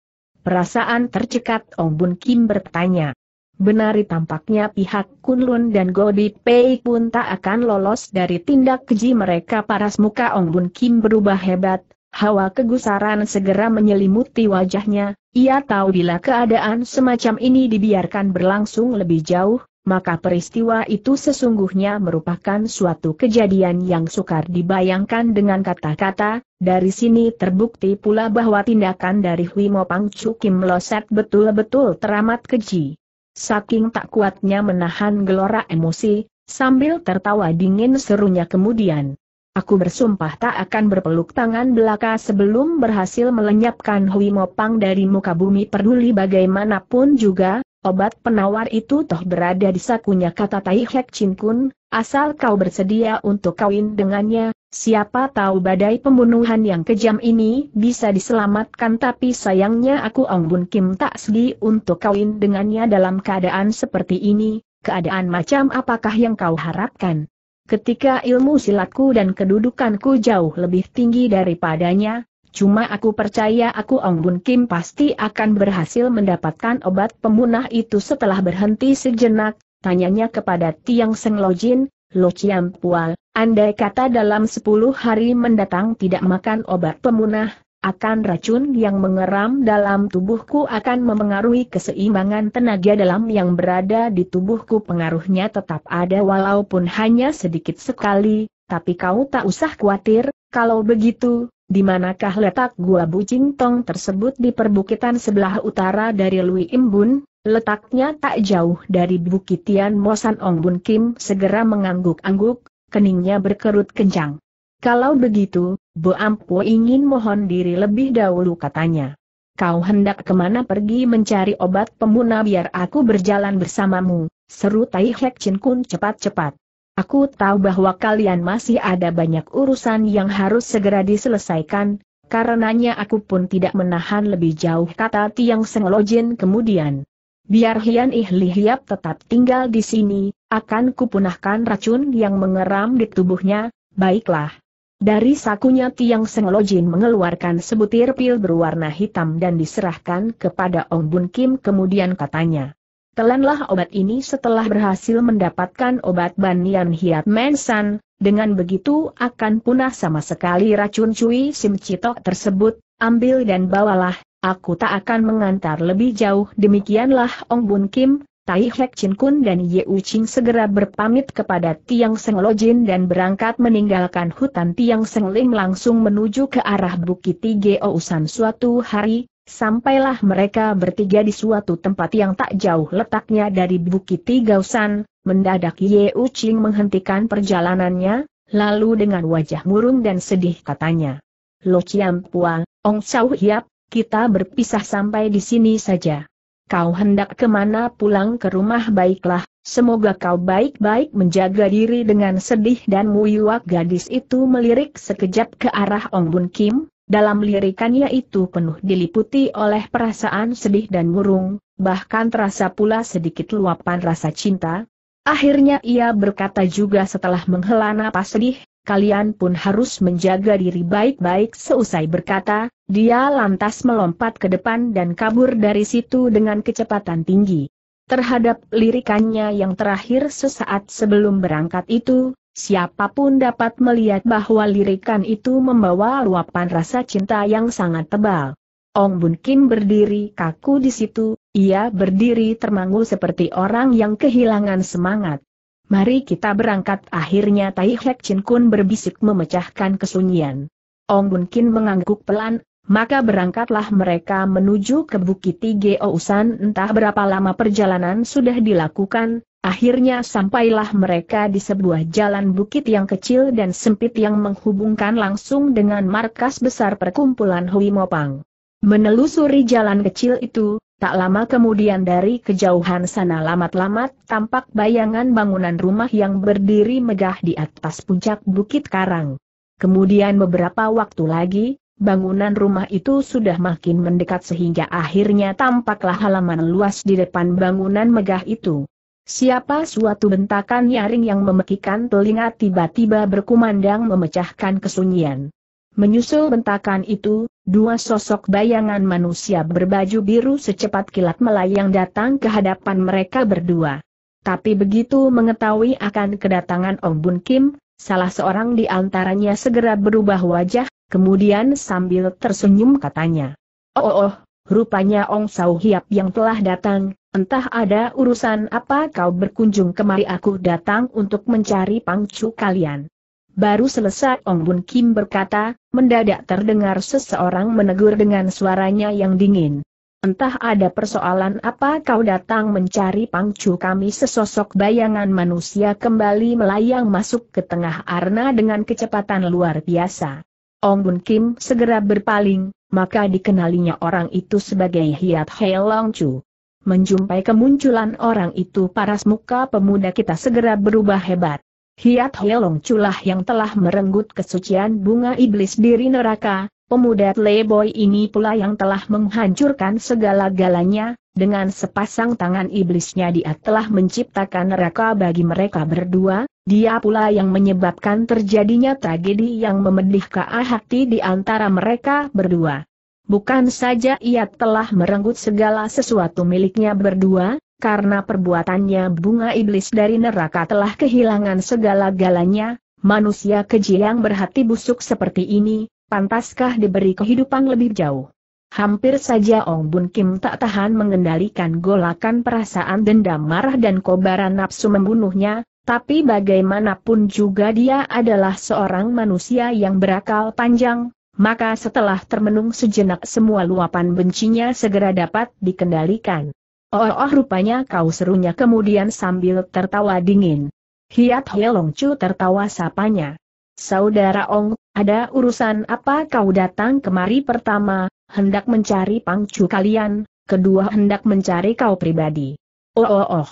perasaan tercekat Ong Bun Kim bertanya. Benar, tampaknya pihak Kunlun dan Godi Pei pun tak akan lolos dari tindak keji mereka paras muka Ong Bun Kim berubah hebat, hawa kegusaran segera menyelimuti wajahnya, ia tahu bila keadaan semacam ini dibiarkan berlangsung lebih jauh, maka peristiwa itu sesungguhnya merupakan suatu kejadian yang sukar dibayangkan dengan kata-kata, dari sini terbukti pula bahwa tindakan dari Hui Huimo Pangcu Kim Loset betul-betul teramat keji. Saking tak kuatnya menahan gelora emosi, sambil tertawa dingin serunya kemudian. Aku bersumpah tak akan berpeluk tangan belaka sebelum berhasil melenyapkan Hui Mopang dari muka bumi peduli bagaimanapun juga, obat penawar itu toh berada di sakunya kata Tai Hek Chin Kun, asal kau bersedia untuk kawin dengannya, Siapa tahu badai pembunuhan yang kejam ini bisa diselamatkan tapi sayangnya aku Ong Bun Kim tak sedi untuk kawin dengannya dalam keadaan seperti ini, keadaan macam apakah yang kau harapkan. Ketika ilmu silatku dan kedudukanku jauh lebih tinggi daripadanya, cuma aku percaya aku Ong Bun Kim pasti akan berhasil mendapatkan obat pembunuh itu setelah berhenti sejenak, tanyanya kepada Tiang Seng Lojin, Lo Chiam Pua, andai kata dalam sepuluh hari mendatang tidak makan obat pemunah, akan racun yang mengeram dalam tubuhku akan memengaruhi keseimbangan tenaga dalam yang berada di tubuhku pengaruhnya tetap ada walaupun hanya sedikit sekali, tapi kau tak usah khawatir, kalau begitu, di manakah letak gua bucing tong tersebut di perbukitan sebelah utara dari Lui Imbun, Letaknya tak jauh dari Bukit Tian Mosan Ong Bun Kim segera mengangguk-angguk, keningnya berkerut kencang. Kalau begitu, Bo Ampo ingin mohon diri lebih dahulu katanya. Kau hendak kemana pergi mencari obat pembuna biar aku berjalan bersamamu, seru Tai Hek Chin Kun cepat-cepat. Aku tahu bahwa kalian masih ada banyak urusan yang harus segera diselesaikan, karenanya aku pun tidak menahan lebih jauh kata Tiang Seng Senglojin kemudian. Biar Hian Ihli Hiap tetap tinggal di sini, akan kupunahkan racun yang mengeram di tubuhnya, baiklah. Dari sakunya Tiang Senglojin mengeluarkan sebutir pil berwarna hitam dan diserahkan kepada Ong Bun Kim kemudian katanya. Telanlah obat ini setelah berhasil mendapatkan obat Banyan Hiat Mensan, dengan begitu akan punah sama sekali racun Cui Sim Citok tersebut, ambil dan bawalah, aku tak akan mengantar lebih jauh. Demikianlah Ong Bun Kim, Tai Hek Chin Kun dan Ye U Ching segera berpamit kepada Tiang Seng Lo Jin dan berangkat meninggalkan hutan Tiang Seng Lim langsung menuju ke arah Bukit Tige Ousan suatu hari, sampailah mereka bertiga di suatu tempat yang tak jauh letaknya dari Bukit Tiga Ousan, mendadak Ye U Ching menghentikan perjalanannya, lalu dengan wajah murung dan sedih katanya. Lo Chiam Pua, Ong Chau Hiap, kita berpisah sampai di sini saja. Kau hendak kemana pulang ke rumah baiklah, semoga kau baik-baik menjaga diri dengan sedih dan muiwak gadis itu melirik sekejap ke arah Ong Bun Kim, dalam lirikannya itu penuh diliputi oleh perasaan sedih dan murung, bahkan terasa pula sedikit luapan rasa cinta. Akhirnya ia berkata juga setelah menghela napas sedih, kalian pun harus menjaga diri baik-baik seusai berkata, dia lantas melompat ke depan dan kabur dari situ dengan kecepatan tinggi. Terhadap lirikannya yang terakhir sesaat sebelum berangkat itu, siapapun dapat melihat bahwa lirikan itu membawa luapan rasa cinta yang sangat tebal. Ong Bun Kim berdiri kaku di situ, ia berdiri termangu seperti orang yang kehilangan semangat. Mari kita berangkat akhirnya Tai Hek Chin Kun berbisik memecahkan kesunyian. Ong Bun Kin mengangguk pelan, maka berangkatlah mereka menuju ke Bukit Tige Ousan entah berapa lama perjalanan sudah dilakukan, akhirnya sampailah mereka di sebuah jalan bukit yang kecil dan sempit yang menghubungkan langsung dengan markas besar perkumpulan Hui Mopang. Menelusuri jalan kecil itu, Tak lama kemudian dari kejauhan sana lamat-lamat tampak bayangan bangunan rumah yang berdiri megah di atas puncak Bukit Karang. Kemudian beberapa waktu lagi, bangunan rumah itu sudah makin mendekat sehingga akhirnya tampaklah halaman luas di depan bangunan megah itu. Siapa suatu bentakan nyaring yang memekikan telinga tiba-tiba berkumandang memecahkan kesunyian. Menyusul bentakan itu, dua sosok bayangan manusia berbaju biru secepat kilat melayang datang ke hadapan mereka berdua. Tapi begitu mengetahui akan kedatangan Ong Bun Kim, salah seorang di antaranya segera berubah wajah, kemudian sambil tersenyum katanya. Oh, oh, oh rupanya Ong Sau Hiap yang telah datang, entah ada urusan apa kau berkunjung kemari aku datang untuk mencari pangcu kalian. Baru selesai Ong Bun Kim berkata, mendadak terdengar seseorang menegur dengan suaranya yang dingin. Entah ada persoalan apa kau datang mencari pangcu kami sesosok bayangan manusia kembali melayang masuk ke tengah arna dengan kecepatan luar biasa. Ong Bun Kim segera berpaling, maka dikenalinya orang itu sebagai Hiat Hei Long Chu. Menjumpai kemunculan orang itu paras muka pemuda kita segera berubah hebat. Hiat Helong Culah yang telah merenggut kesucian bunga iblis diri neraka, pemuda Playboy ini pula yang telah menghancurkan segala-galanya, dengan sepasang tangan iblisnya dia telah menciptakan neraka bagi mereka berdua, dia pula yang menyebabkan terjadinya tragedi yang memedih hati di antara mereka berdua. Bukan saja ia telah merenggut segala sesuatu miliknya berdua, karena perbuatannya bunga iblis dari neraka telah kehilangan segala-galanya, manusia keji yang berhati busuk seperti ini, pantaskah diberi kehidupan lebih jauh? Hampir saja Ong Bun Kim tak tahan mengendalikan golakan perasaan dendam marah dan kobaran nafsu membunuhnya, tapi bagaimanapun juga dia adalah seorang manusia yang berakal panjang, maka setelah termenung sejenak semua luapan bencinya segera dapat dikendalikan. Oh, oh rupanya kau serunya kemudian sambil tertawa dingin. Hiat Long Chu tertawa sapanya. Saudara Ong, ada urusan apa kau datang kemari pertama, hendak mencari pangcu kalian, kedua hendak mencari kau pribadi. Oh oh oh.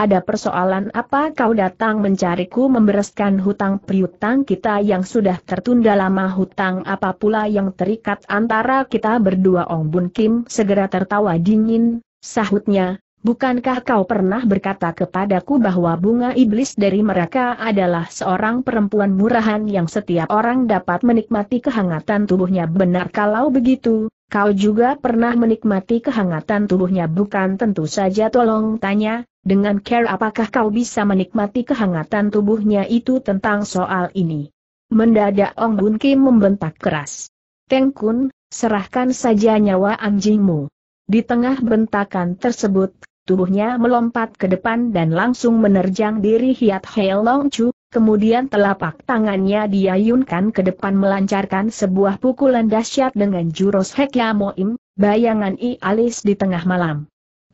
Ada persoalan apa kau datang mencariku membereskan hutang priutang kita yang sudah tertunda lama hutang apa pula yang terikat antara kita berdua Ong Bun Kim segera tertawa dingin, Sahutnya, bukankah kau pernah berkata kepadaku bahwa bunga iblis dari mereka adalah seorang perempuan murahan yang setiap orang dapat menikmati kehangatan tubuhnya benar kalau begitu, Kau juga pernah menikmati kehangatan tubuhnya bukan tentu saja tolong tanya, dengan care apakah kau bisa menikmati kehangatan tubuhnya itu tentang soal ini. Mendadak Ong Bun Kim membentak keras. Teng Kun, serahkan saja nyawa anjingmu. Di tengah bentakan tersebut, tubuhnya melompat ke depan dan langsung menerjang diri Hiat Hei Long Chu, kemudian telapak tangannya diayunkan ke depan melancarkan sebuah pukulan dahsyat dengan jurus Hekya Moim, bayangan I alis di tengah malam.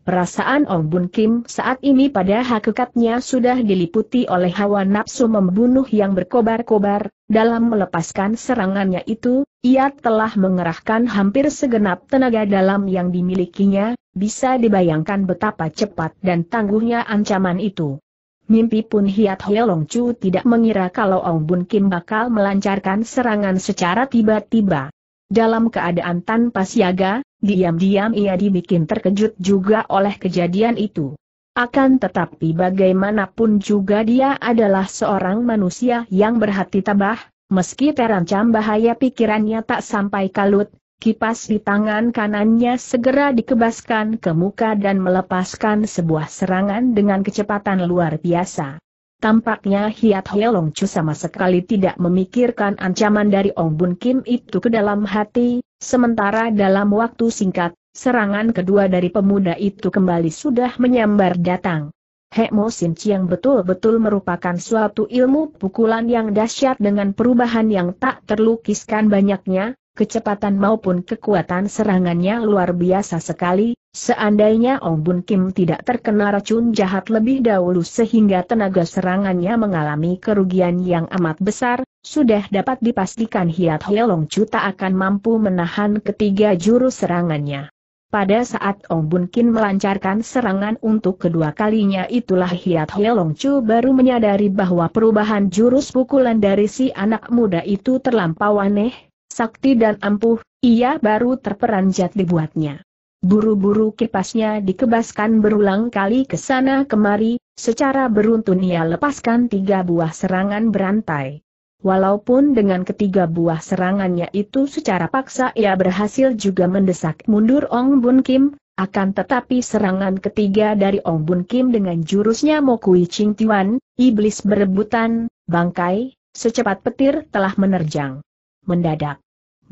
Perasaan Ong Bun Kim saat ini pada hakikatnya sudah diliputi oleh hawa nafsu membunuh yang berkobar-kobar, dalam melepaskan serangannya itu, ia telah mengerahkan hampir segenap tenaga dalam yang dimilikinya, bisa dibayangkan betapa cepat dan tangguhnya ancaman itu. Mimpi pun Hiat Long Chu tidak mengira kalau Ong Bun Kim bakal melancarkan serangan secara tiba-tiba. Dalam keadaan tanpa siaga, diam-diam ia dibikin terkejut juga oleh kejadian itu. Akan tetapi bagaimanapun juga dia adalah seorang manusia yang berhati tabah, meski terancam bahaya pikirannya tak sampai kalut, kipas di tangan kanannya segera dikebaskan ke muka dan melepaskan sebuah serangan dengan kecepatan luar biasa. Tampaknya Hiat Helong Chu sama sekali tidak memikirkan ancaman dari Ong Bun Kim itu ke dalam hati, sementara dalam waktu singkat, serangan kedua dari pemuda itu kembali sudah menyambar datang. Hekmo Sin Chiang betul-betul merupakan suatu ilmu pukulan yang dahsyat dengan perubahan yang tak terlukiskan banyaknya, kecepatan maupun kekuatan serangannya luar biasa sekali, seandainya Ong Bun Kim tidak terkena racun jahat lebih dahulu sehingga tenaga serangannya mengalami kerugian yang amat besar, sudah dapat dipastikan Hiat Long Chu tak akan mampu menahan ketiga jurus serangannya. Pada saat Ong Bun Kim melancarkan serangan untuk kedua kalinya itulah Hiat Long Chu baru menyadari bahwa perubahan jurus pukulan dari si anak muda itu terlampau aneh, sakti dan ampuh, ia baru terperanjat dibuatnya. Buru-buru kipasnya dikebaskan berulang kali ke sana kemari, secara beruntun ia lepaskan tiga buah serangan berantai. Walaupun dengan ketiga buah serangannya itu secara paksa ia berhasil juga mendesak mundur Ong Bun Kim, akan tetapi serangan ketiga dari Ong Bun Kim dengan jurusnya Mokui Ching Tuan, iblis berebutan, bangkai, secepat petir telah menerjang mendadak.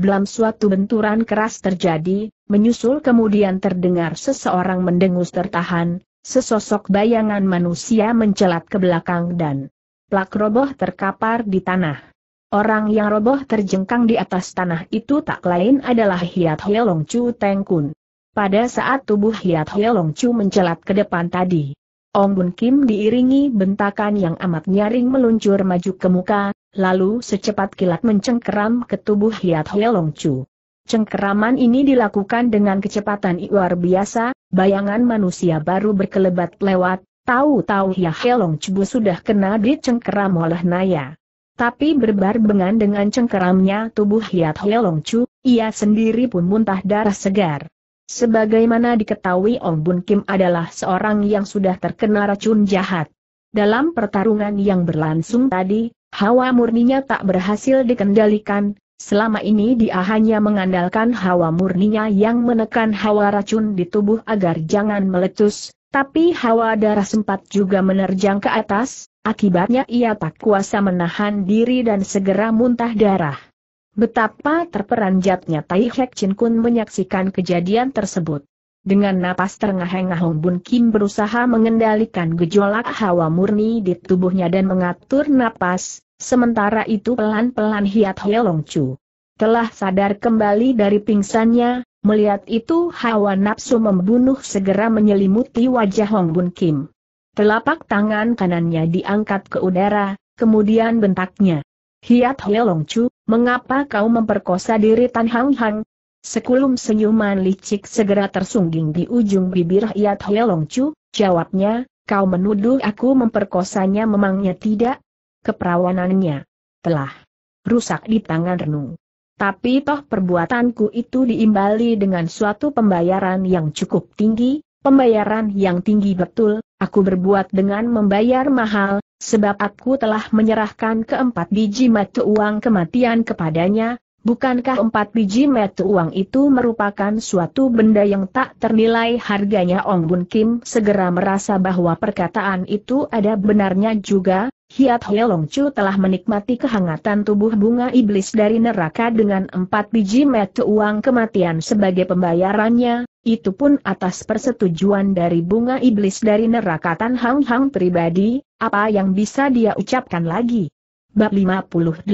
belum suatu benturan keras terjadi, menyusul kemudian terdengar seseorang mendengus tertahan, sesosok bayangan manusia mencelat ke belakang dan plak roboh terkapar di tanah. Orang yang roboh terjengkang di atas tanah itu tak lain adalah Hiat Hielong Chu Tengkun. Pada saat tubuh Hiat Hielong Chu mencelat ke depan tadi, Ong Bun Kim diiringi bentakan yang amat nyaring meluncur maju ke muka, lalu secepat kilat mencengkeram ke tubuh Hiat Helong Chu. Cengkeraman ini dilakukan dengan kecepatan luar biasa, bayangan manusia baru berkelebat lewat, tahu-tahu Hiat Helong Chu sudah kena dicengkeram oleh Naya. Tapi berbarbengan dengan cengkeramnya tubuh Hiat Helong Chu, ia sendiri pun muntah darah segar. Sebagaimana diketahui Ong Bun Kim adalah seorang yang sudah terkena racun jahat. Dalam pertarungan yang berlangsung tadi, hawa murninya tak berhasil dikendalikan, selama ini dia hanya mengandalkan hawa murninya yang menekan hawa racun di tubuh agar jangan meletus, tapi hawa darah sempat juga menerjang ke atas, akibatnya ia tak kuasa menahan diri dan segera muntah darah. Betapa terperanjatnya Tai Hek Chin Kun menyaksikan kejadian tersebut. Dengan napas terengah-engah Hong Bun Kim berusaha mengendalikan gejolak hawa murni di tubuhnya dan mengatur napas, sementara itu pelan-pelan Hiat Long Chu telah sadar kembali dari pingsannya, melihat itu hawa nafsu membunuh segera menyelimuti wajah Hong Bun Kim. Telapak tangan kanannya diangkat ke udara, kemudian bentaknya. Hiat Long Chu, Mengapa kau memperkosa diri Tan Hang Hang? Sekulum senyuman licik segera tersungging di ujung bibir Hiat Hwe Long Chu, jawabnya, kau menuduh aku memperkosanya memangnya tidak? Keperawanannya telah rusak di tangan Renung. Tapi toh perbuatanku itu diimbali dengan suatu pembayaran yang cukup tinggi, pembayaran yang tinggi betul, aku berbuat dengan membayar mahal, Sebab aku telah menyerahkan keempat biji mata uang kematian kepadanya, bukankah empat biji mata uang itu merupakan suatu benda yang tak ternilai harganya Ong Bun Kim segera merasa bahwa perkataan itu ada benarnya juga, Hiat Long Chu telah menikmati kehangatan tubuh bunga iblis dari neraka dengan empat biji mata uang kematian sebagai pembayarannya, itu pun atas persetujuan dari bunga iblis dari neraka Tan Hang Hang pribadi, apa yang bisa dia ucapkan lagi? Bab 58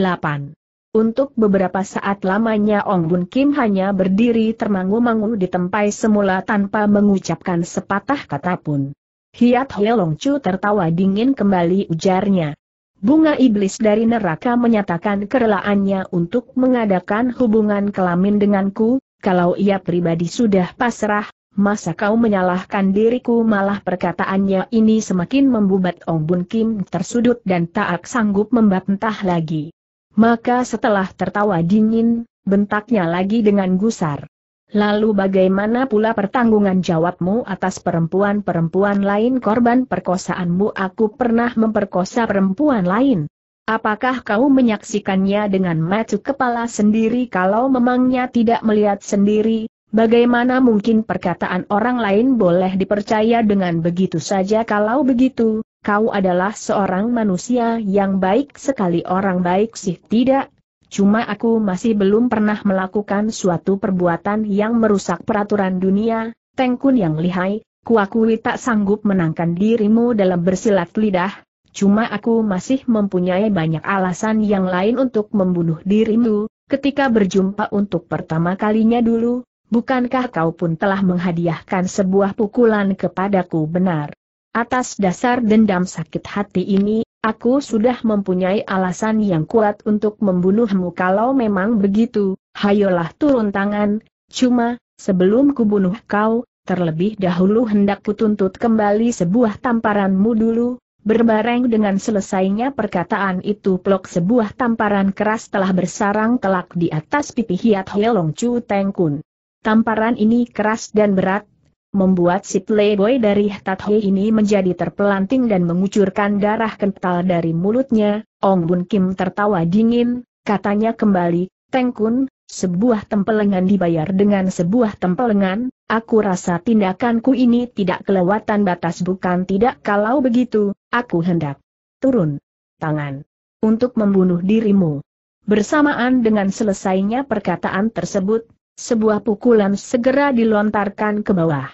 untuk beberapa saat lamanya Ong Bun Kim hanya berdiri termangu-mangu di tempat semula tanpa mengucapkan sepatah kata pun. Hiat Long Chu tertawa dingin kembali ujarnya. Bunga iblis dari neraka menyatakan kerelaannya untuk mengadakan hubungan kelamin denganku, kalau ia pribadi sudah pasrah, masa kau menyalahkan diriku malah perkataannya ini semakin membuat Ong Bun Kim tersudut dan tak sanggup membantah lagi. Maka setelah tertawa dingin, bentaknya lagi dengan gusar. Lalu bagaimana pula pertanggungan jawabmu atas perempuan-perempuan lain korban perkosaanmu? Aku pernah memperkosa perempuan lain. Apakah kau menyaksikannya dengan mata kepala sendiri kalau memangnya tidak melihat sendiri, bagaimana mungkin perkataan orang lain boleh dipercaya dengan begitu saja kalau begitu, kau adalah seorang manusia yang baik sekali orang baik sih tidak? Cuma aku masih belum pernah melakukan suatu perbuatan yang merusak peraturan dunia, Tengkun yang lihai, kuakui tak sanggup menangkan dirimu dalam bersilat lidah, Cuma aku masih mempunyai banyak alasan yang lain untuk membunuh dirimu, ketika berjumpa untuk pertama kalinya dulu, bukankah kau pun telah menghadiahkan sebuah pukulan kepadaku benar? Atas dasar dendam sakit hati ini, aku sudah mempunyai alasan yang kuat untuk membunuhmu kalau memang begitu, hayolah turun tangan, cuma, sebelum kubunuh kau, terlebih dahulu hendak kutuntut kembali sebuah tamparanmu dulu, Berbareng dengan selesainya perkataan itu plok sebuah tamparan keras telah bersarang kelak di atas pipi Hiat Helong Chu Teng Kun. Tamparan ini keras dan berat, membuat si playboy dari Tat Hei ini menjadi terpelanting dan mengucurkan darah kental dari mulutnya. Ong Bun Kim tertawa dingin, katanya kembali, Teng Kun, sebuah tempelengan dibayar dengan sebuah tempelengan, aku rasa tindakanku ini tidak kelewatan batas bukan tidak kalau begitu, aku hendak turun tangan untuk membunuh dirimu. Bersamaan dengan selesainya perkataan tersebut, sebuah pukulan segera dilontarkan ke bawah.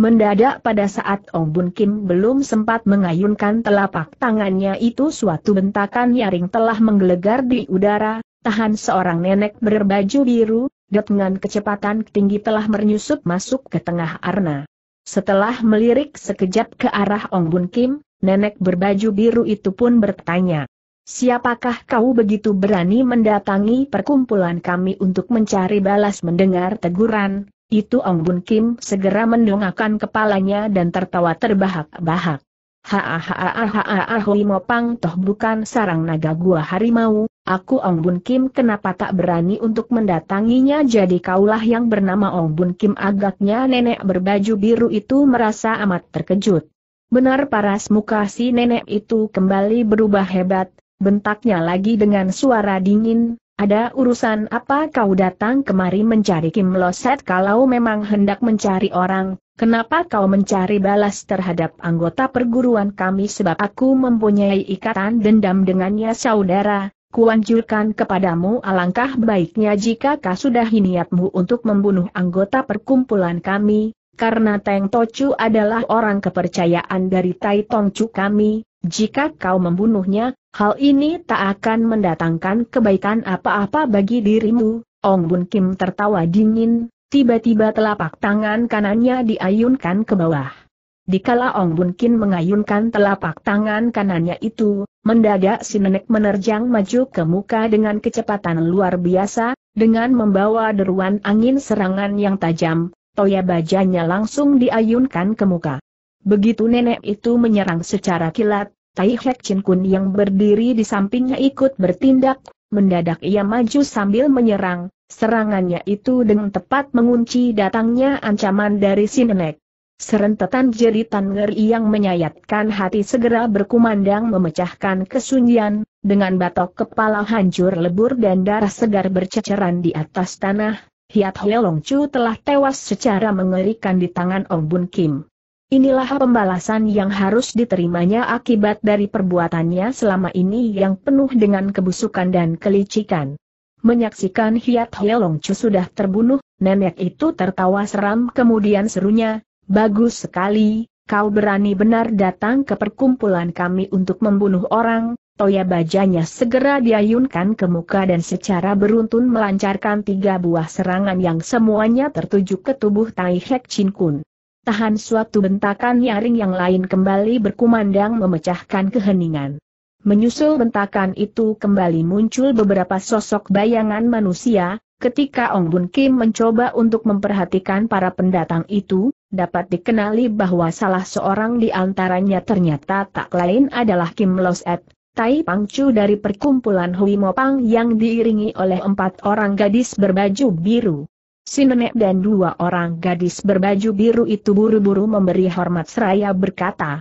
Mendadak pada saat Ong Bun Kim belum sempat mengayunkan telapak tangannya itu suatu bentakan nyaring telah menggelegar di udara, tahan seorang nenek berbaju biru, dengan kecepatan tinggi telah menyusup masuk ke tengah arna. Setelah melirik sekejap ke arah Ong Bun Kim, nenek berbaju biru itu pun bertanya, Siapakah kau begitu berani mendatangi perkumpulan kami untuk mencari balas mendengar teguran? Itu Ong Bun Kim segera mendongakkan kepalanya dan tertawa terbahak-bahak. Hahaha Hui Mopang toh bukan sarang naga gua harimau, Aku Ong Bun Kim kenapa tak berani untuk mendatanginya jadi kaulah yang bernama Ong Bun Kim agaknya nenek berbaju biru itu merasa amat terkejut. Benar paras muka si nenek itu kembali berubah hebat, bentaknya lagi dengan suara dingin, ada urusan apa kau datang kemari mencari Kim Loset kalau memang hendak mencari orang, kenapa kau mencari balas terhadap anggota perguruan kami sebab aku mempunyai ikatan dendam dengannya saudara, kuanjurkan kepadamu alangkah baiknya jika kau sudah niatmu untuk membunuh anggota perkumpulan kami, karena Teng Tochu adalah orang kepercayaan dari Tai Tongchu kami, jika kau membunuhnya, hal ini tak akan mendatangkan kebaikan apa-apa bagi dirimu. Ong Bun Kim tertawa dingin, tiba-tiba telapak tangan kanannya diayunkan ke bawah. Dikala Ong Bun Kin mengayunkan telapak tangan kanannya itu, mendadak si nenek menerjang maju ke muka dengan kecepatan luar biasa, dengan membawa deruan angin serangan yang tajam, toya bajanya langsung diayunkan ke muka. Begitu nenek itu menyerang secara kilat, Tai Hek Chin Kun yang berdiri di sampingnya ikut bertindak, mendadak ia maju sambil menyerang, Serangannya itu dengan tepat mengunci datangnya ancaman dari si nenek. Serentetan jeritan ngeri yang menyayatkan hati segera berkumandang memecahkan kesunyian, dengan batok kepala hancur lebur dan darah segar berceceran di atas tanah, Hiat Helong Chu telah tewas secara mengerikan di tangan Ong Bun Kim. Inilah pembalasan yang harus diterimanya akibat dari perbuatannya selama ini yang penuh dengan kebusukan dan kelicikan. Menyaksikan Hiat Helong Chu sudah terbunuh, nenek itu tertawa seram kemudian serunya, Bagus sekali, kau berani benar datang ke perkumpulan kami untuk membunuh orang, toya bajanya segera diayunkan ke muka dan secara beruntun melancarkan tiga buah serangan yang semuanya tertuju ke tubuh Tai Hek Chin Kun. Tahan suatu bentakan nyaring yang lain kembali berkumandang memecahkan keheningan. Menyusul bentakan itu kembali muncul beberapa sosok bayangan manusia, ketika Ong Bun Kim mencoba untuk memperhatikan para pendatang itu, dapat dikenali bahwa salah seorang di antaranya ternyata tak lain adalah Kim Los Ed Tai Pangcu dari perkumpulan Hui Pang yang diiringi oleh empat orang gadis berbaju biru. Si nenek dan dua orang gadis berbaju biru itu buru-buru memberi hormat seraya berkata,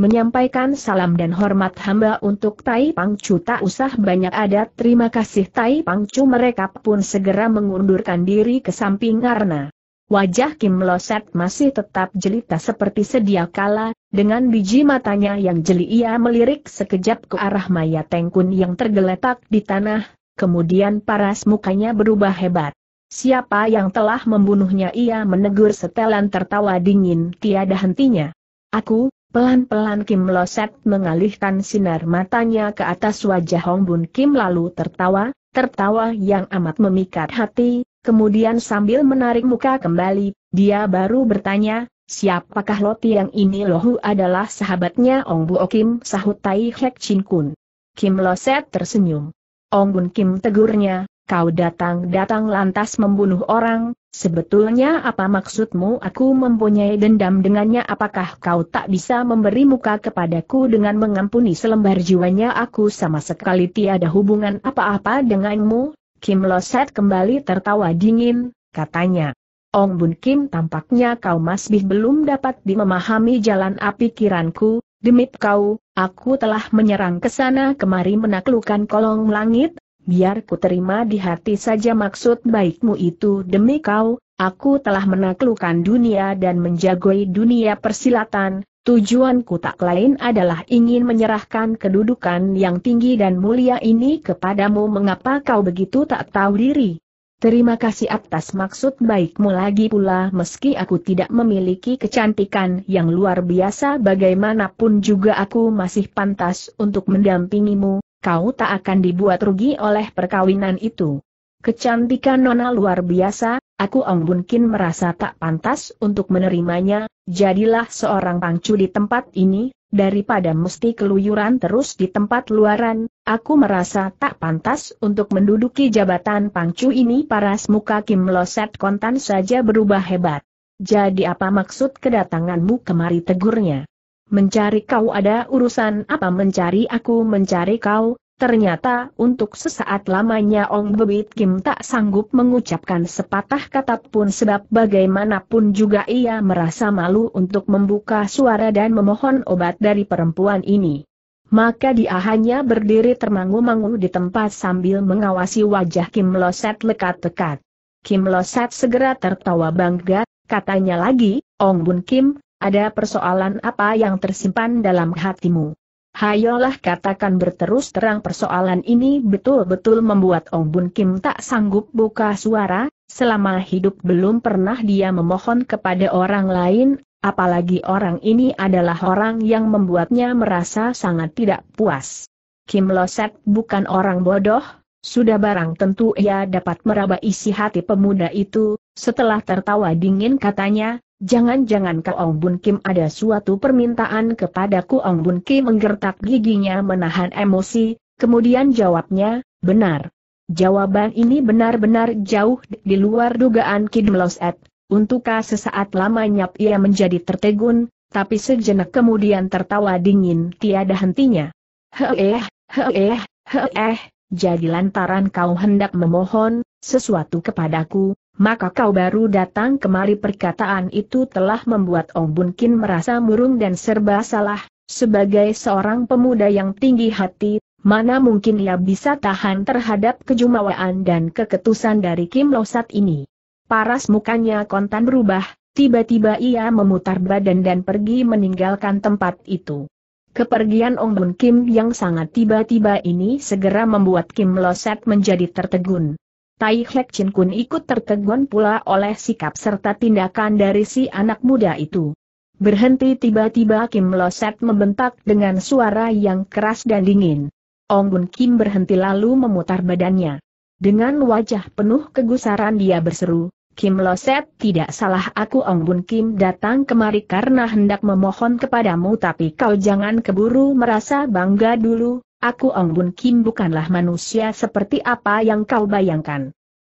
menyampaikan salam dan hormat hamba untuk Tai Pangcu tak usah banyak adat terima kasih Tai Pangcu mereka pun segera mengundurkan diri ke samping karena Wajah Kim Loset masih tetap jelita seperti sedia kala, dengan biji matanya yang jeli ia melirik sekejap ke arah mayat Tengkun yang tergeletak di tanah, kemudian paras mukanya berubah hebat. Siapa yang telah membunuhnya ia menegur setelan tertawa dingin tiada hentinya. Aku, pelan-pelan Kim Loset mengalihkan sinar matanya ke atas wajah Hong Bun Kim lalu tertawa, tertawa yang amat memikat hati, kemudian sambil menarik muka kembali, dia baru bertanya, siapakah Loti yang ini Lohu adalah sahabatnya Ong Bu Okim sahut Tai Hek Chin Kun. Kim Loset tersenyum. Ong Bun Kim tegurnya, kau datang-datang lantas membunuh orang, sebetulnya apa maksudmu aku mempunyai dendam dengannya apakah kau tak bisa memberi muka kepadaku dengan mengampuni selembar jiwanya aku sama sekali tiada hubungan apa-apa denganmu, Kim Loset kembali tertawa dingin, katanya. Ong Bun Kim tampaknya kau masih belum dapat memahami jalan api kiranku. demi kau, aku telah menyerang ke sana kemari menaklukkan kolong langit, biar ku terima di hati saja maksud baikmu itu demi kau, aku telah menaklukkan dunia dan menjagoi dunia persilatan, Tujuanku tak lain adalah ingin menyerahkan kedudukan yang tinggi dan mulia ini kepadamu mengapa kau begitu tak tahu diri. Terima kasih atas maksud baikmu lagi pula meski aku tidak memiliki kecantikan yang luar biasa bagaimanapun juga aku masih pantas untuk mendampingimu, kau tak akan dibuat rugi oleh perkawinan itu. Kecantikan Nona luar biasa, aku Ong Bun Kin merasa tak pantas untuk menerimanya, jadilah seorang pangcu di tempat ini, daripada mesti keluyuran terus di tempat luaran, aku merasa tak pantas untuk menduduki jabatan pangcu ini paras muka Kim Loset kontan saja berubah hebat. Jadi apa maksud kedatanganmu kemari tegurnya? Mencari kau ada urusan apa mencari aku mencari kau, Ternyata untuk sesaat lamanya Ong Bebit Kim tak sanggup mengucapkan sepatah kata pun sebab bagaimanapun juga ia merasa malu untuk membuka suara dan memohon obat dari perempuan ini. Maka dia hanya berdiri termangu-mangu di tempat sambil mengawasi wajah Kim Loset lekat-lekat. Kim Loset segera tertawa bangga, katanya lagi, Ong Bun Kim, ada persoalan apa yang tersimpan dalam hatimu? Hayolah katakan berterus terang persoalan ini betul-betul membuat Ong Bun Kim tak sanggup buka suara, selama hidup belum pernah dia memohon kepada orang lain, apalagi orang ini adalah orang yang membuatnya merasa sangat tidak puas. Kim Loset bukan orang bodoh, sudah barang tentu ia dapat meraba isi hati pemuda itu, setelah tertawa dingin katanya, Jangan-jangan ke Ong Bun Kim ada suatu permintaan kepadaku Ong Bun Kim menggertak giginya menahan emosi, kemudian jawabnya, benar. Jawaban ini benar-benar jauh di luar dugaan Kim Loset, untukkah sesaat lamanya ia menjadi tertegun, tapi sejenak kemudian tertawa dingin tiada hentinya. Heeh, heeh, heeh, jadi lantaran kau hendak memohon, sesuatu kepadaku, maka kau baru datang kemari perkataan itu telah membuat Ong Bun Kin merasa murung dan serba salah, sebagai seorang pemuda yang tinggi hati, mana mungkin ia bisa tahan terhadap kejumawaan dan keketusan dari Kim Losat ini. Paras mukanya kontan berubah, tiba-tiba ia memutar badan dan pergi meninggalkan tempat itu. Kepergian Ong Bun Kim yang sangat tiba-tiba ini segera membuat Kim Losat menjadi tertegun. Tai Hek Chin Kun ikut tertegun pula oleh sikap serta tindakan dari si anak muda itu. Berhenti tiba-tiba Kim Loset membentak dengan suara yang keras dan dingin. Ong Bun Kim berhenti lalu memutar badannya. Dengan wajah penuh kegusaran dia berseru, Kim Loset tidak salah aku Ong Bun Kim datang kemari karena hendak memohon kepadamu tapi kau jangan keburu merasa bangga dulu, Aku Ong Bun Kim bukanlah manusia seperti apa yang kau bayangkan.